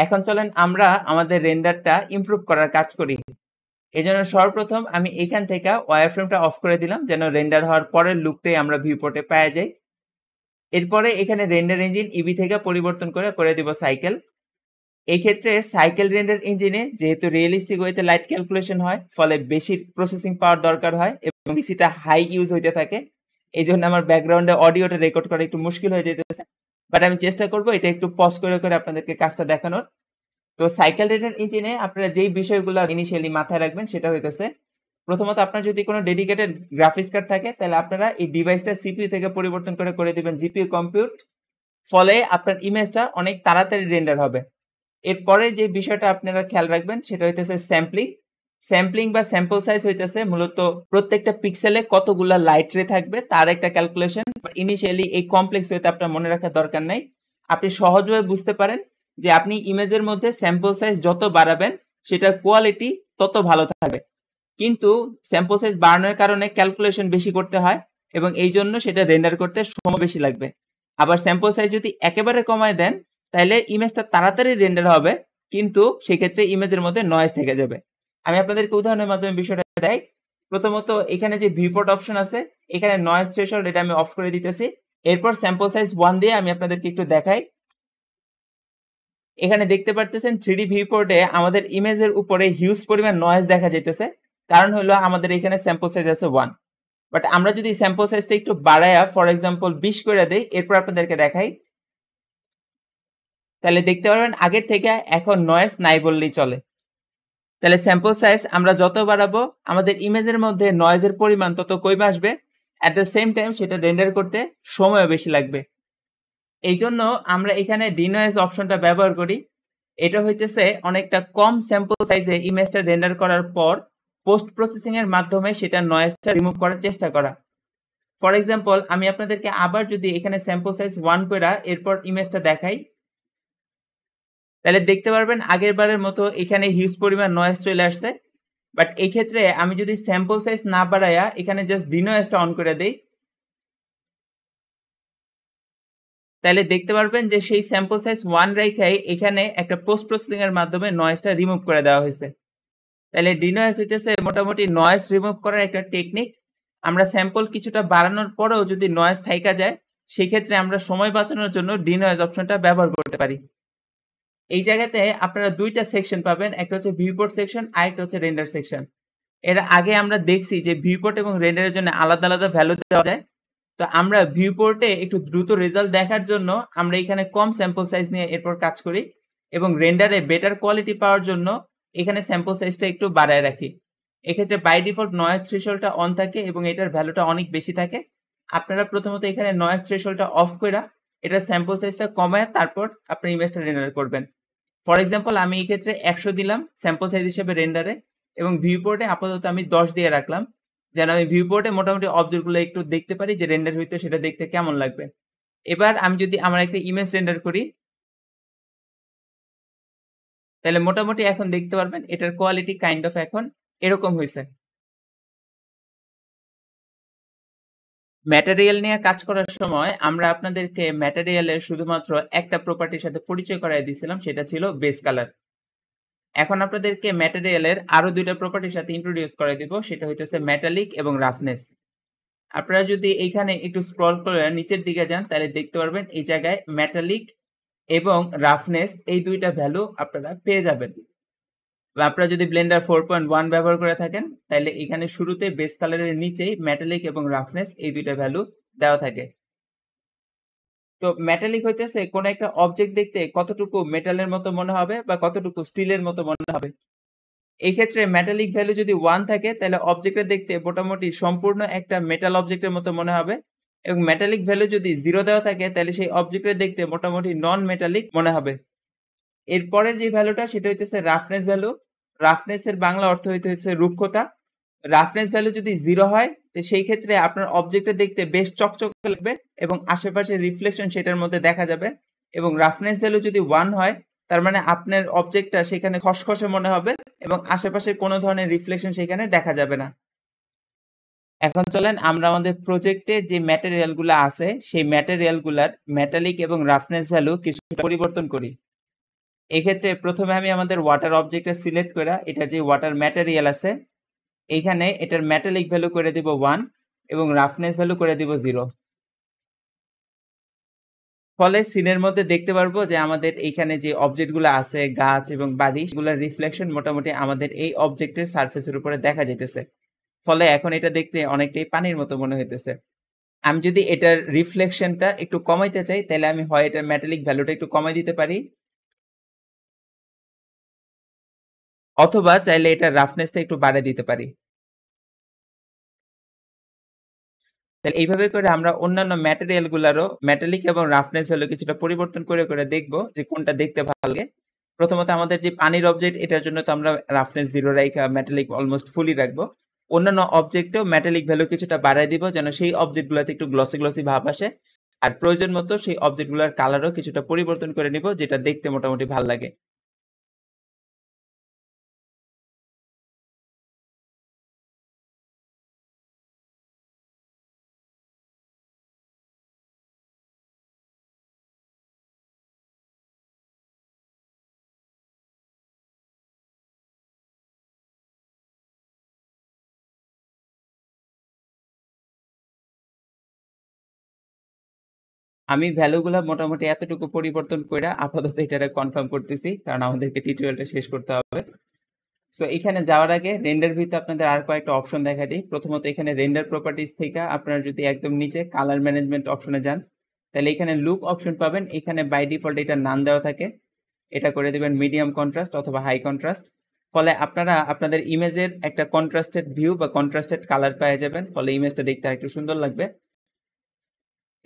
S2: এখন চলেন আমরা আমাদের রেন্ডারটা ইমপ্রুভ করার কাজ করি এই জন্য সর্বপ্রথম আমি এখান থেকে ওয়ারফ্রেমটা অফ করে দিলাম যেন রেন্ডার হওয়ার পরের লুকটাই আমরা ভিউপোর্টে পাওয়া যাই এরপরে এখানে রেন্ডার ইঞ্জিন ইবি থেকে পরিবর্তন করে করে দিব সাইকেল এক্ষেত্রে সাইকেল রেন্ডার ইঞ্জিনে যেহেতু রিয়েলিস্টিক ওয়েতে লাইট ক্যালকুলেশন হয় ফলে বেশি প্রসেসিং পাওয়ার দরকার হয় এবং পিসিটা হাই ইউজ হইতে থাকে এই জন্য আমার ব্যাকগ্রাউন্ডে অডিওটা রেকর্ড করা একটু মুশকিল হয়ে যেতেছে বাট আমি চেষ্টা করবো এটা একটু পজ করে করে আপনাদেরকে কাজটা দেখানোর তো সাইকেল রিটার্ন ইঞ্জিনে আপনারা যেই বিষয়গুলো ইনিশিয়ালি মাথায় রাখবেন সেটা হইতেছে প্রথমত আপনার যদি কোনো ডেডিকেটেড গ্রাফিক্স কার্ড থাকে তাহলে আপনারা এই ডিভাইসটা সিপিউ থেকে পরিবর্তন করে করে দিবেন জিপিউ কম্পিউট ফলে আপনার ইমেজটা অনেক তাড়াতাড়ি রেন্ডার হবে এরপরে যে বিষয়টা আপনারা খেয়াল রাখবেন সেটা হইতেছে স্যাম্পলিং স্যাম্পলিং বা স্যাম্পল সাইজ হইতেছে মূলত প্রত্যেকটা পিক্সেলে কতগুলা লাইট রে থাকবে তার একটা ক্যালকুলেশন ইনিশিয়ালি এই কমপ্লেক্স হইতে আপনার মনে রাখার দরকার নাই আপনি সহজভাবে বুঝতে পারেন যে আপনি ইমেজের মধ্যে স্যাম্পল সাইজ যত বাড়াবেন সেটার কোয়ালিটি তত ভালো থাকবে কিন্তু স্যাম্পল সাইজ বাড়ানোর কারণে ক্যালকুলেশন বেশি করতে হয় এবং এই জন্য সেটা রেন্ডার করতে সময় বেশি লাগবে আবার স্যাম্পল সাইজ যদি একেবারে কমায় দেন তাহলে ইমেজটা তাড়াতাড়ি রেন্ডার হবে কিন্তু সেক্ষেত্রে ইমেজের মধ্যে নয়েজ থেকে যাবে আমি আপনাদেরকে উদাহরণের মাধ্যমে বিষয়টা দেয় প্রথমত এখানে যে ভিউপোর্ট অপশন আছে এখানে নয়েজ থ্রেশল এটা আমি অফ করে দিতেছি এরপর স্যাম্পল সাইজ ওয়ান দিয়ে আমি আপনাদেরকে একটু দেখাই এখানে দেখতে পারতেছেন থ্রিডি ভিউপোর্টে আমাদের ইমেজের উপরে হিউজ পরিমাণ নয়েজ দেখা যেতেছে কারণ হলো আমাদের এখানে স্যাম্পল সাইজ আছে ওয়ান বাট আমরা যদি স্যাম্পল সাইজটা একটু বাড়ায়া ফর এক্সাম্পল বিশ করে দিই এরপর আপনাদেরকে দেখাই তাহলে দেখতে পারবেন আগের থেকে এখন নয়েস নাই বললেই চলে তাহলে স্যাম্পল সাইজ আমরা যত বাড়াবো আমাদের ইমেজের মধ্যে নয়েজের পরিমাণ তত কই আসবে অ্যাট দ্য সেম টাইম সেটা রেন্ডার করতে সময়ও বেশি লাগবে এই জন্য আমরা এখানে ডিনোয়েজ অপশনটা ব্যবহার করি এটা হইতেছে অনেকটা কম স্যাম্পল সাইজে ইমেজটা রেন্ডার করার পর পোস্ট প্রসেসিং এর মাধ্যমে সেটা নয়েজটা রিমুভ করার চেষ্টা করা ফর এক্সাম্পল আমি আপনাদেরকে আবার যদি এখানে স্যাম্পল সাইজ ওয়ান করা এরপর ইমেজটা দেখাই তাহলে দেখতে পারবেন আগের বারের মতো এখানে হিউজ পরিমাণ নয়েজ চলে আসছে বাট এক্ষেত্রে আমি যদি স্যাম্পল সাইজ না বাড়াইয়া এখানে জাস্ট ডিনয়েজটা অন করে দিই তাহলে দেখতে পারবেন যে সেই স্যাম্পল সাইজ ওয়ান রেখায় এখানে একটা পোস্ট প্রসেসিং এর মাধ্যমে নয়েসটা রিমুভ করে দেওয়া হয়েছে তাহলে ডিনয়েস হইতেছে মোটামুটি নয়েজ রিমুভ করার একটা টেকনিক আমরা স্যাম্পল কিছুটা বাড়ানোর পরেও যদি নয়েজ থাইকা যায় সেক্ষেত্রে আমরা সময় বাঁচানোর জন্য ডিনয়েজ অপশনটা ব্যবহার করতে পারি এই জায়গাতে আপনারা দুইটা সেকশন পাবেন একটা হচ্ছে ভিউপোর্ট সেকশন আর একটা হচ্ছে রেন্ডার সেকশন এর আগে আমরা দেখছি যে ভিউপোর্ট এবং রেন্ডারের জন্য আলাদা আলাদা ভ্যালু দেওয়া যায় তো আমরা ভিউপোর্টে একটু দ্রুত রেজাল্ট দেখার জন্য আমরা এখানে কম স্যাম্পল সাইজ নিয়ে এরপর কাজ করি এবং রেন্ডারে বেটার কোয়ালিটি পাওয়ার জন্য এখানে স্যাম্পল সাইজটা একটু বাড়ায় রাখি এক্ষেত্রে বাই ডিফল্ট নয়েজ থ্রেশলটা অন থাকে এবং এটার ভ্যালুটা অনেক বেশি থাকে আপনারা প্রথমত এখানে নয়েজ থ্রেশলটা অফ করে এটা স্যাম্পল সাইজটা কমায় তারপর আপনি ইমেজটা রেন্ডার করবেন ফর এক্সাম্পল আমি এক্ষেত্রে একশো দিলাম স্যাম্পল সাইজ হিসেবে রেন্ডারে এবং ভিউপোর্টে আপাতত আমি দশ দিয়ে রাখলাম যেন আমি ভিউ পোর্টে মোটামুটি অবজেক্টগুলো একটু দেখতে পারি যে রেন্ডার হইতে সেটা দেখতে কেমন লাগবে এবার আমি যদি আমার একটা ইমেজ রেন্ডার করি
S1: তাহলে মোটামুটি এখন দেখতে পারবেন এটার কোয়ালিটি কাইন্ড অফ এখন এরকম হয়েছে
S2: ম্যাটেরিয়াল নিয়ে কাজ করার সময় আমরা আপনাদেরকে ম্যাটেরিয়ালের শুধুমাত্র একটা প্রপার্টির সাথে পরিচয় করাই দিয়েছিলাম সেটা ছিল বেস কালার এখন আপনাদেরকে ম্যাটেরিয়ালের আরো দুইটা প্রপার্টির সাথে ইন্ট্রোডিউস করে দিব সেটা হইতেছে ম্যাটালিক এবং রাফনেস আপনারা যদি এইখানে একটু স্ক্রল করে নিচের দিকে যান তাহলে দেখতে পারবেন এই জায়গায় মেটালিক এবং রাফনেস এই দুইটা ভ্যালু আপনারা পেয়ে যাবেন আপনারা যদি ব্লেন্ডার ফোর পয়েন্ট ওয়ান ব্যবহার করে থাকেন তাহলে এখানে শুরুতে বেস কালারের নিচেই ম্যাটালিক এবং রাফনেস এই দুইটা ভ্যালু দেওয়া থাকে তো মেটালিক হইতেছে কোন একটা অবজেক্ট দেখতে কতটুকু মেটালের মতো মনে হবে বা কতটুকু স্টিলের মতো মনে হবে এই ক্ষেত্রে মেটালিক ভ্যালু যদি ওয়ান থাকে তাহলে অবজেক্টটা দেখতে মোটামুটি সম্পূর্ণ একটা মেটাল অবজেক্টের মতো মনে হবে এবং মেটালিক ভ্যালু যদি জিরো দেওয়া থাকে তাহলে সেই অবজেক্টটা দেখতে মোটামুটি নন মেটালিক মনে হবে এরপরের যে ভ্যালুটা সেটা হইতেছে রাফনেস ভ্যালু রাফনেসের বাংলা অর্থ হইতে হচ্ছে রুক্ষতা রাফনেস ভ্যালু যদি জিরো হয় তো সেই ক্ষেত্রে আপনার অবজেক্টটা দেখতে বেশ চকচকে লাগবে এবং আশেপাশে রিফ্লেকশন সেটার মধ্যে দেখা যাবে এবং রাফনেস ভ্যালু যদি ওয়ান হয় তার মানে আপনার অবজেক্টটা সেখানে খসখসে মনে হবে এবং আশেপাশে কোনো ধরনের রিফ্লেকশন সেখানে দেখা যাবে না এখন চলেন আমরা আমাদের প্রজেক্টের যে ম্যাটেরিয়ালগুলো আছে সেই ম্যাটেরিয়ালগুলার মেটালিক এবং রাফনেস ভ্যালু কিছুটা পরিবর্তন করি এক্ষেত্রে প্রথমে আমি আমাদের ওয়াটার অবজেক্টটা সিলেক্ট করে এটা যে ওয়াটার ম্যাটেরিয়াল আছে এইখানে এটার ম্যাটালিক ভ্যালু করে দিব ওয়ান এবং রাফনেস ভ্যালু করে দিব জিরো ফলে সিনের মধ্যে দেখতে পারবো যে আমাদের এইখানে যে অবজেক্টগুলো আছে গাছ এবং বাড়ি সেগুলোর রিফ্লেকশন মোটামুটি আমাদের এই অবজেক্টের সার্ফেসের উপরে দেখা যেতেছে ফলে এখন এটা দেখতে অনেকটাই পানির মতো মনে হইতেছে আমি যদি এটার রিফ্লেকশনটা একটু কমাইতে চাই তাহলে আমি হয় এটার মেটালিক ভ্যালুটা একটু কমাই দিতে
S1: পারি অথবা চাইলে এটার রাফনেসটা একটু বাড়িয়ে দিতে পারি তাহলে
S2: এইভাবে করে আমরা অন্যান্য ম্যাটেরিয়াল গুলারও ম্যাটালিক এবং রাফনেস ভ্যালু কিছুটা পরিবর্তন করে করে দেখব যে কোনটা দেখতে ভালো লাগে প্রথমত আমাদের যে পানির অবজেক্ট এটার জন্য তো আমরা রাফনেস জিরো রাইখা ম্যাটালিক অলমোস্ট ফুলি রাখবো অন্যান্য অবজেক্টেও ম্যাটালিক ভ্যালু কিছুটা বাড়ায় দিব যেন সেই অবজেক্টগুলোতে একটু গ্লসি গ্লসি ভাব আসে আর প্রয়োজন মতো সেই অবজেক্টগুলোর কালারও কিছুটা পরিবর্তন করে নিব
S1: যেটা দেখতে মোটামুটি ভালো লাগে আমি ভ্যালুগুলো মোটামুটি এতটুকু পরিবর্তন করে
S2: আপাতত এটা কনফার্ম করতেছি কারণ আমাদেরকে টিউটোরিয়ালটা শেষ করতে হবে সো এখানে যাওয়ার আগে রেন্ডার ভিউতে আপনাদের আর কয়েকটা অপশন দেখা দিই প্রথমত এখানে রেন্ডার প্রপার্টিস থেকে আপনারা যদি একদম নিচে কালার ম্যানেজমেন্ট অপশনে যান তাহলে এখানে লুক অপশন পাবেন এখানে বাই ডিফল্ট এটা নান দেওয়া থাকে এটা করে দেবেন মিডিয়াম কন্ট্রাস্ট অথবা হাই কন্ট্রাস্ট ফলে আপনারা আপনাদের ইমেজের একটা কন্ট্রাস্টেড ভিউ বা কন্ট্রাস্টেড কালার পেয়ে যাবেন ফলে ইমেজটা দেখতে একটু সুন্দর লাগবে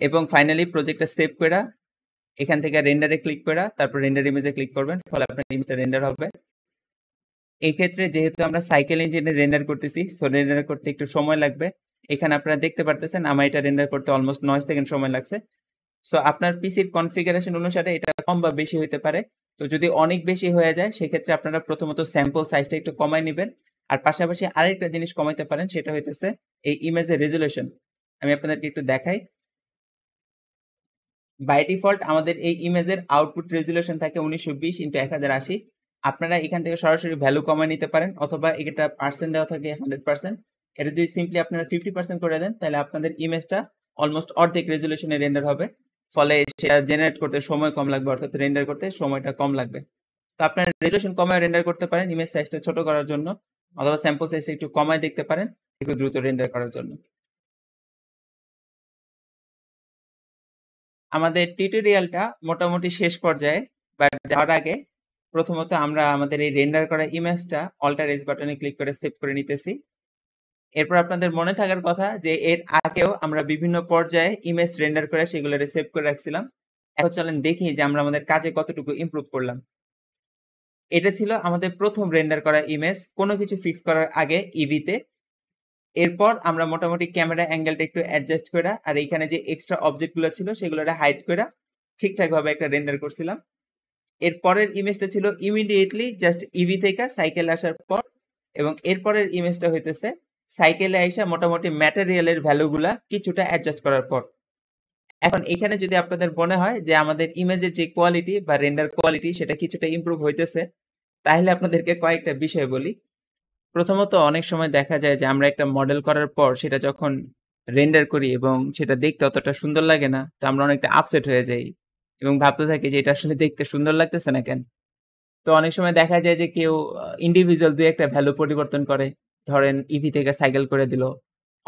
S2: এবং ফাইনালি প্রজেক্টটা সেভ করা এখান থেকে রেন্ডারে ক্লিক করা তারপর রেন্ডার ইমেজে ক্লিক করবেন ফলে আপনার ইমেজটা রেন্ডার হবে এই ক্ষেত্রে যেহেতু আমরা সাইকেল ইঞ্জিনে রেন্ডার করতেছি সো রেন্ডার করতে একটু সময় লাগবে এখানে আপনারা দেখতে পারতেছেন আমার এটা রেন্ডার করতে অলমোস্ট নয় সেকেন্ড সময় লাগছে সো আপনার পিসির কনফিগারেশন অনুসারে এটা কম বা বেশি হতে পারে তো যদি অনেক বেশি হয়ে যায় সেক্ষেত্রে আপনারা প্রথমত স্যাম্পল সাইজটা একটু কমায় নেবেন আর পাশাপাশি আরেকটা জিনিস কমাইতে পারেন সেটা হইতেছে এই ইমেজের রেজুলেশন আমি আপনাদেরকে একটু দেখাই বাই ডিফল্ট আমাদের এই ইমেজের আউটপুট রেজুলেশন থাকে উনিশশো বিশ ইন্টু এক হাজার আশি আপনারা এখান থেকে সরাসরি ভ্যালু কমায় নিতে পারেন অথবা এটা পার্সেন্ট দেওয়া থাকে হান্ড্রেড পার্সেন্ট এটা যদি সিম্পলি আপনারা ফিফটি পার্সেন্ট করে দেন তাহলে আপনাদের ইমেজটা অলমোস্ট অর্ধেক রেজুলেশনে রেন্ডার হবে ফলে সেটা জেনারেট করতে সময় কম লাগবে অর্থাৎ রেন্ডার করতে সময়টা কম লাগবে তো আপনারা রেজুলেশন কমায় রেন্ডার করতে পারেন ইমেজ সাইজটা ছোট করার জন্য
S1: অথবা স্যাম্পল সাইজটা একটু কমায় দেখতে পারেন একটু দ্রুত রেন্ডার করার জন্য আমাদের টিউটোরিয়ালটা মোটামুটি শেষ পর্যায়ে
S2: বাট যাওয়ার আগে প্রথমত আমরা আমাদের এই রেন্ডার করা ইমেজটা অল্টার এস বাটনে ক্লিক করে সেভ করে নিতেছি এরপর আপনাদের মনে থাকার কথা যে এর আগেও আমরা বিভিন্ন পর্যায়ে ইমেজ রেন্ডার করে সেগুলো সেভ করে রাখছিলাম এখন চলেন দেখি যে আমরা আমাদের কাজে কতটুকু ইমপ্রুভ করলাম এটা ছিল আমাদের প্রথম রেন্ডার করা ইমেজ কোনো কিছু ফিক্স করার আগে ইভিতে এরপর আমরা মোটামুটি ক্যামেরা অ্যাঙ্গেলটা একটু অ্যাডজাস্ট করা আর এখানে যে এক্সট্রা অবজেক্টগুলো ছিল সেগুলোটা হাইড করে ঠিকঠাকভাবে একটা রেন্ডার করছিলাম এর পরের ইমেজটা ছিল ইমিডিয়েটলি জাস্ট ইভি থেকে সাইকেল আসার পর এবং এরপরের ইমেজটা হইতেছে সাইকেলে আইসা মোটামুটি ম্যাটেরিয়ালের ভ্যালুগুলা কিছুটা অ্যাডজাস্ট করার পর এখন এখানে যদি আপনাদের মনে হয় যে আমাদের ইমেজের যে কোয়ালিটি বা রেন্ডার কোয়ালিটি সেটা কিছুটা ইম্প্রুভ হইতেছে তাহলে আপনাদেরকে কয়েকটা বিষয় বলি প্রথমত অনেক সময় দেখা যায় যে আমরা একটা মডেল করার পর সেটা যখন রেন্ডার করি এবং সেটা দেখতে অতটা সুন্দর লাগে না তো আমরা অনেকটা আপসেট হয়ে যাই এবং ভাবতে থাকি যে এটা আসলে দেখতে সুন্দর লাগতেছে না কেন তো অনেক সময় দেখা যায় যে কেউ ইন্ডিভিজুয়াল দুই একটা ভ্যালু পরিবর্তন করে ধরেন ইভি e থেকে সাইকেল করে দিল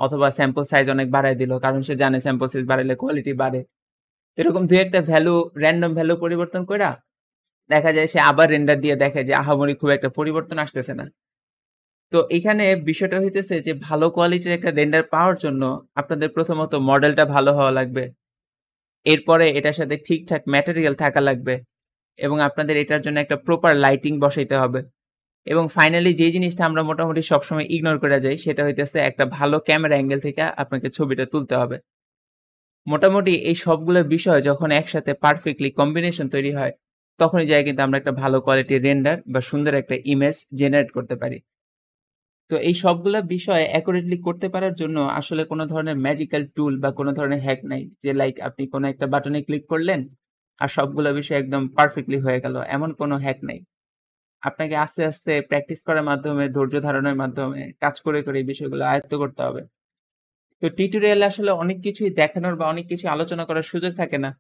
S2: অথবা স্যাম্পল সাইজ অনেক বাড়াই দিল কারণ সে জানে স্যাম্পল সাইজ বাড়াইলে কোয়ালিটি বাড়ে এরকম দুই একটা ভ্যালু র্যান্ডম ভ্যালু পরিবর্তন করা দেখা যায় সে আবার রেন্ডার দিয়ে দেখে যে আহামরি খুব একটা পরিবর্তন আসতেছে না তো এখানে বিষয়টা হইতেছে যে ভালো কোয়ালিটির একটা রেন্ডার পাওয়ার জন্য আপনাদের প্রথমত মডেলটা ভালো হওয়া লাগবে এরপরে এটার সাথে ঠিকঠাক ম্যাটেরিয়াল থাকা লাগবে এবং আপনাদের এটার জন্য একটা প্রপার লাইটিং বসাইতে হবে এবং ফাইনালি যে জিনিসটা আমরা মোটামুটি সবসময় ইগনোর করে যাই সেটা হইতেছে একটা ভালো ক্যামেরা অ্যাঙ্গেল থেকে আপনাকে ছবিটা তুলতে হবে মোটামুটি এই সবগুলো বিষয় যখন একসাথে পারফেক্টলি কম্বিনেশন তৈরি হয় তখনই যায় কিন্তু আমরা একটা ভালো কোয়ালিটির রেন্ডার বা সুন্দর একটা ইমেজ জেনারেট করতে পারি তো এই সবগুলো বিষয় অ্যাকুরেটলি করতে পারার জন্য আসলে কোনো ধরনের ম্যাজিক্যাল টুল বা কোনো ধরনের হ্যাক নাই যে লাইক আপনি কোনো একটা বাটনে ক্লিক করলেন আর সবগুলো বিষয় একদম পারফেক্টলি হয়ে গেল এমন কোনো হ্যাক নাই আপনাকে আস্তে আস্তে প্র্যাকটিস করার মাধ্যমে ধৈর্য ধারণের মাধ্যমে কাজ করে করে এই বিষয়গুলো আয়ত্ত করতে হবে তো টিউটোরিয়ালে আসলে অনেক কিছুই দেখানোর বা অনেক কিছু আলোচনা করার সুযোগ থাকে না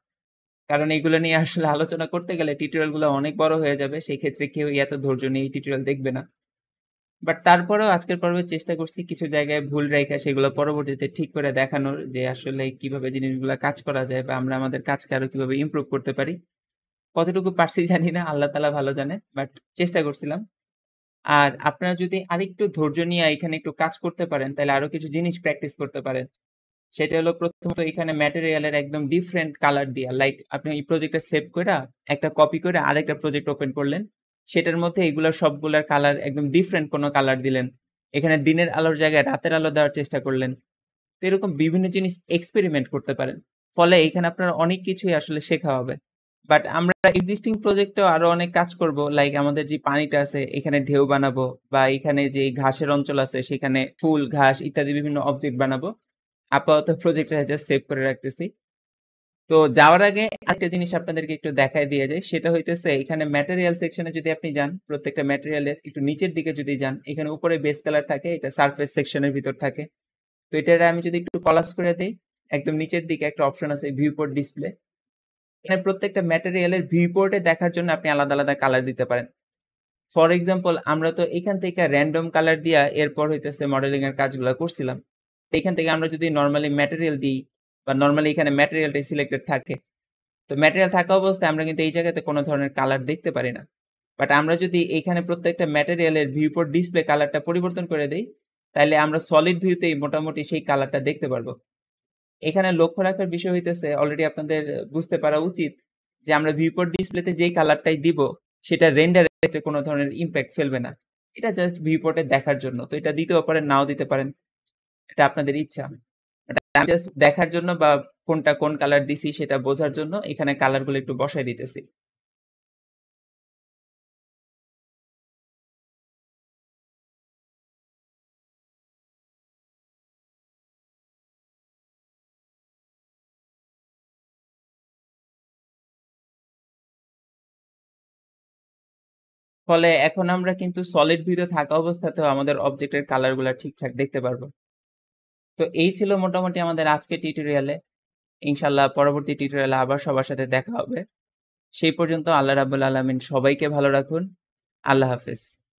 S2: কারণ এইগুলো নিয়ে আসলে আলোচনা করতে গেলে টিউটোরিয়ালগুলো অনেক বড় হয়ে যাবে সেই ক্ষেত্রে কেউ এত ধৈর্য নিয়ে টিউটোরিয়াল দেখবে না বাট তারপরেও আজকের পর্বে চেষ্টা করছি কিছু জায়গায় ভুল রেখা সেগুলো পরবর্তীতে ঠিক করে দেখানোর যে আসলে কিভাবে জিনিসগুলো কাজ করা যায় বা আমরা আমাদের কাজকে আরো কিভাবে ইম্প্রুভ করতে পারি কতটুকু পারছি জানি না আল্লাহ তালা ভালো জানে বাট চেষ্টা করছিলাম আর আপনারা যদি আরেকটু ধৈর্য নিয়ে এখানে একটু কাজ করতে পারেন তাহলে আরো কিছু জিনিস প্র্যাকটিস করতে পারেন সেটা হলো প্রথমত এখানে ম্যাটেরিয়ালের একদম ডিফারেন্ট কালার দিয়া লাইক আপনি এই প্রজেক্টটা সেভ করে একটা কপি করে আরেকটা প্রজেক্ট ওপেন করলেন সেটার মধ্যে এগুলা সবগুলার কালার একদম ডিফারেন্ট কোনো কালার দিলেন এখানে দিনের আলোর জায়গায় রাতের আলো দেওয়ার চেষ্টা করলেন তো এরকম বিভিন্ন জিনিস এক্সপেরিমেন্ট করতে পারেন ফলে এখানে আপনার অনেক কিছুই আসলে শেখা হবে বাট আমরা এক্সিস্টিং প্রজেক্টেও আরো অনেক কাজ করব লাইক আমাদের যে পানিটা আছে এখানে ঢেউ বানাবো বা এখানে যে ঘাসের অঞ্চল আছে সেখানে ফুল ঘাস ইত্যাদি বিভিন্ন অবজেক্ট বানাবো আপাতত প্রজেক্টটা জাস্ট সেভ করে রাখতেছি তো যাওয়ার আগে একটা জিনিস আপনাদেরকে একটু দেখায় দিয়ে যায় সেটা হইতেছে এখানে ম্যাটেরিয়াল সেকশনে যদি আপনি যান প্রত্যেকটা ম্যাটেরিয়ালের একটু নিচের দিকে যদি যান এখানে উপরে বেস কালার থাকে এটা সারফেস সেকশনের ভিতর থাকে তো এটা আমি যদি একটু কলাপস করে দিই একদম নিচের দিকে একটা অপশন আছে ভিউ পোর্ট ডিসপ্লে এখানে প্রত্যেকটা ম্যাটেরিয়ালের ভিউ পোর্টে দেখার জন্য আপনি আলাদা আলাদা কালার দিতে পারেন ফর এক্সাম্পল আমরা তো এখান থেকে র্যান্ডম কালার দিয়া এরপর হইতেছে মডেলিং এর কাজগুলো করছিলাম এখান থেকে আমরা যদি নর্মালি ম্যাটেরিয়াল দিই বা নর্মালি এখানে ম্যাটেরিয়ালটাই সিলেক্টেড থাকে তো ম্যাটেরিয়াল থাকা অবস্থায় আমরা কিন্তু এই জায়গাতে কোনো ধরনের কালার দেখতে পারি না বাট আমরা যদি এখানে প্রত্যেকটা ম্যাটেরিয়ালের ভিউপোর্ট ডিসপ্লে কালারটা পরিবর্তন করে দিই তাহলে আমরা সলিড ভিউতেই মোটামুটি সেই কালারটা দেখতে পারবো এখানে লক্ষ্য রাখার বিষয় হইতেছে অলরেডি আপনাদের বুঝতে পারা উচিত যে আমরা ভিউপোর্ট ডিসপ্লেতে যেই কালারটাই দিব সেটা রেন্ডারে কোনো ধরনের ইম্প্যাক্ট ফেলবে না এটা জাস্ট ভিউপোর্টে দেখার জন্য তো এটা দিতেও পারেন নাও দিতে পারেন এটা আপনাদের ইচ্ছা আমি জাস্ট দেখার
S1: জন্য বা কোনটা কোন কালার দিছি সেটা বোঝার জন্য এখানে কালারগুলো একটু বসাই দিতেছি ফলে এখন আমরা কিন্তু সলিড ভিডিও থাকা অবস্থাতেও আমাদের
S2: অবজেক্টের কালারগুলো ঠিকঠাক দেখতে পারবো তো এই ছিল মোটামুটি আমাদের আজকে টিউটোরিয়ালে ইনশাল্লাহ পরবর্তী টিউটোরিয়ালে আবার সবার সাথে দেখা হবে সেই পর্যন্ত আল্লাহ
S1: রাবুল আলমিন সবাইকে ভালো রাখুন আল্লাহ হাফিজ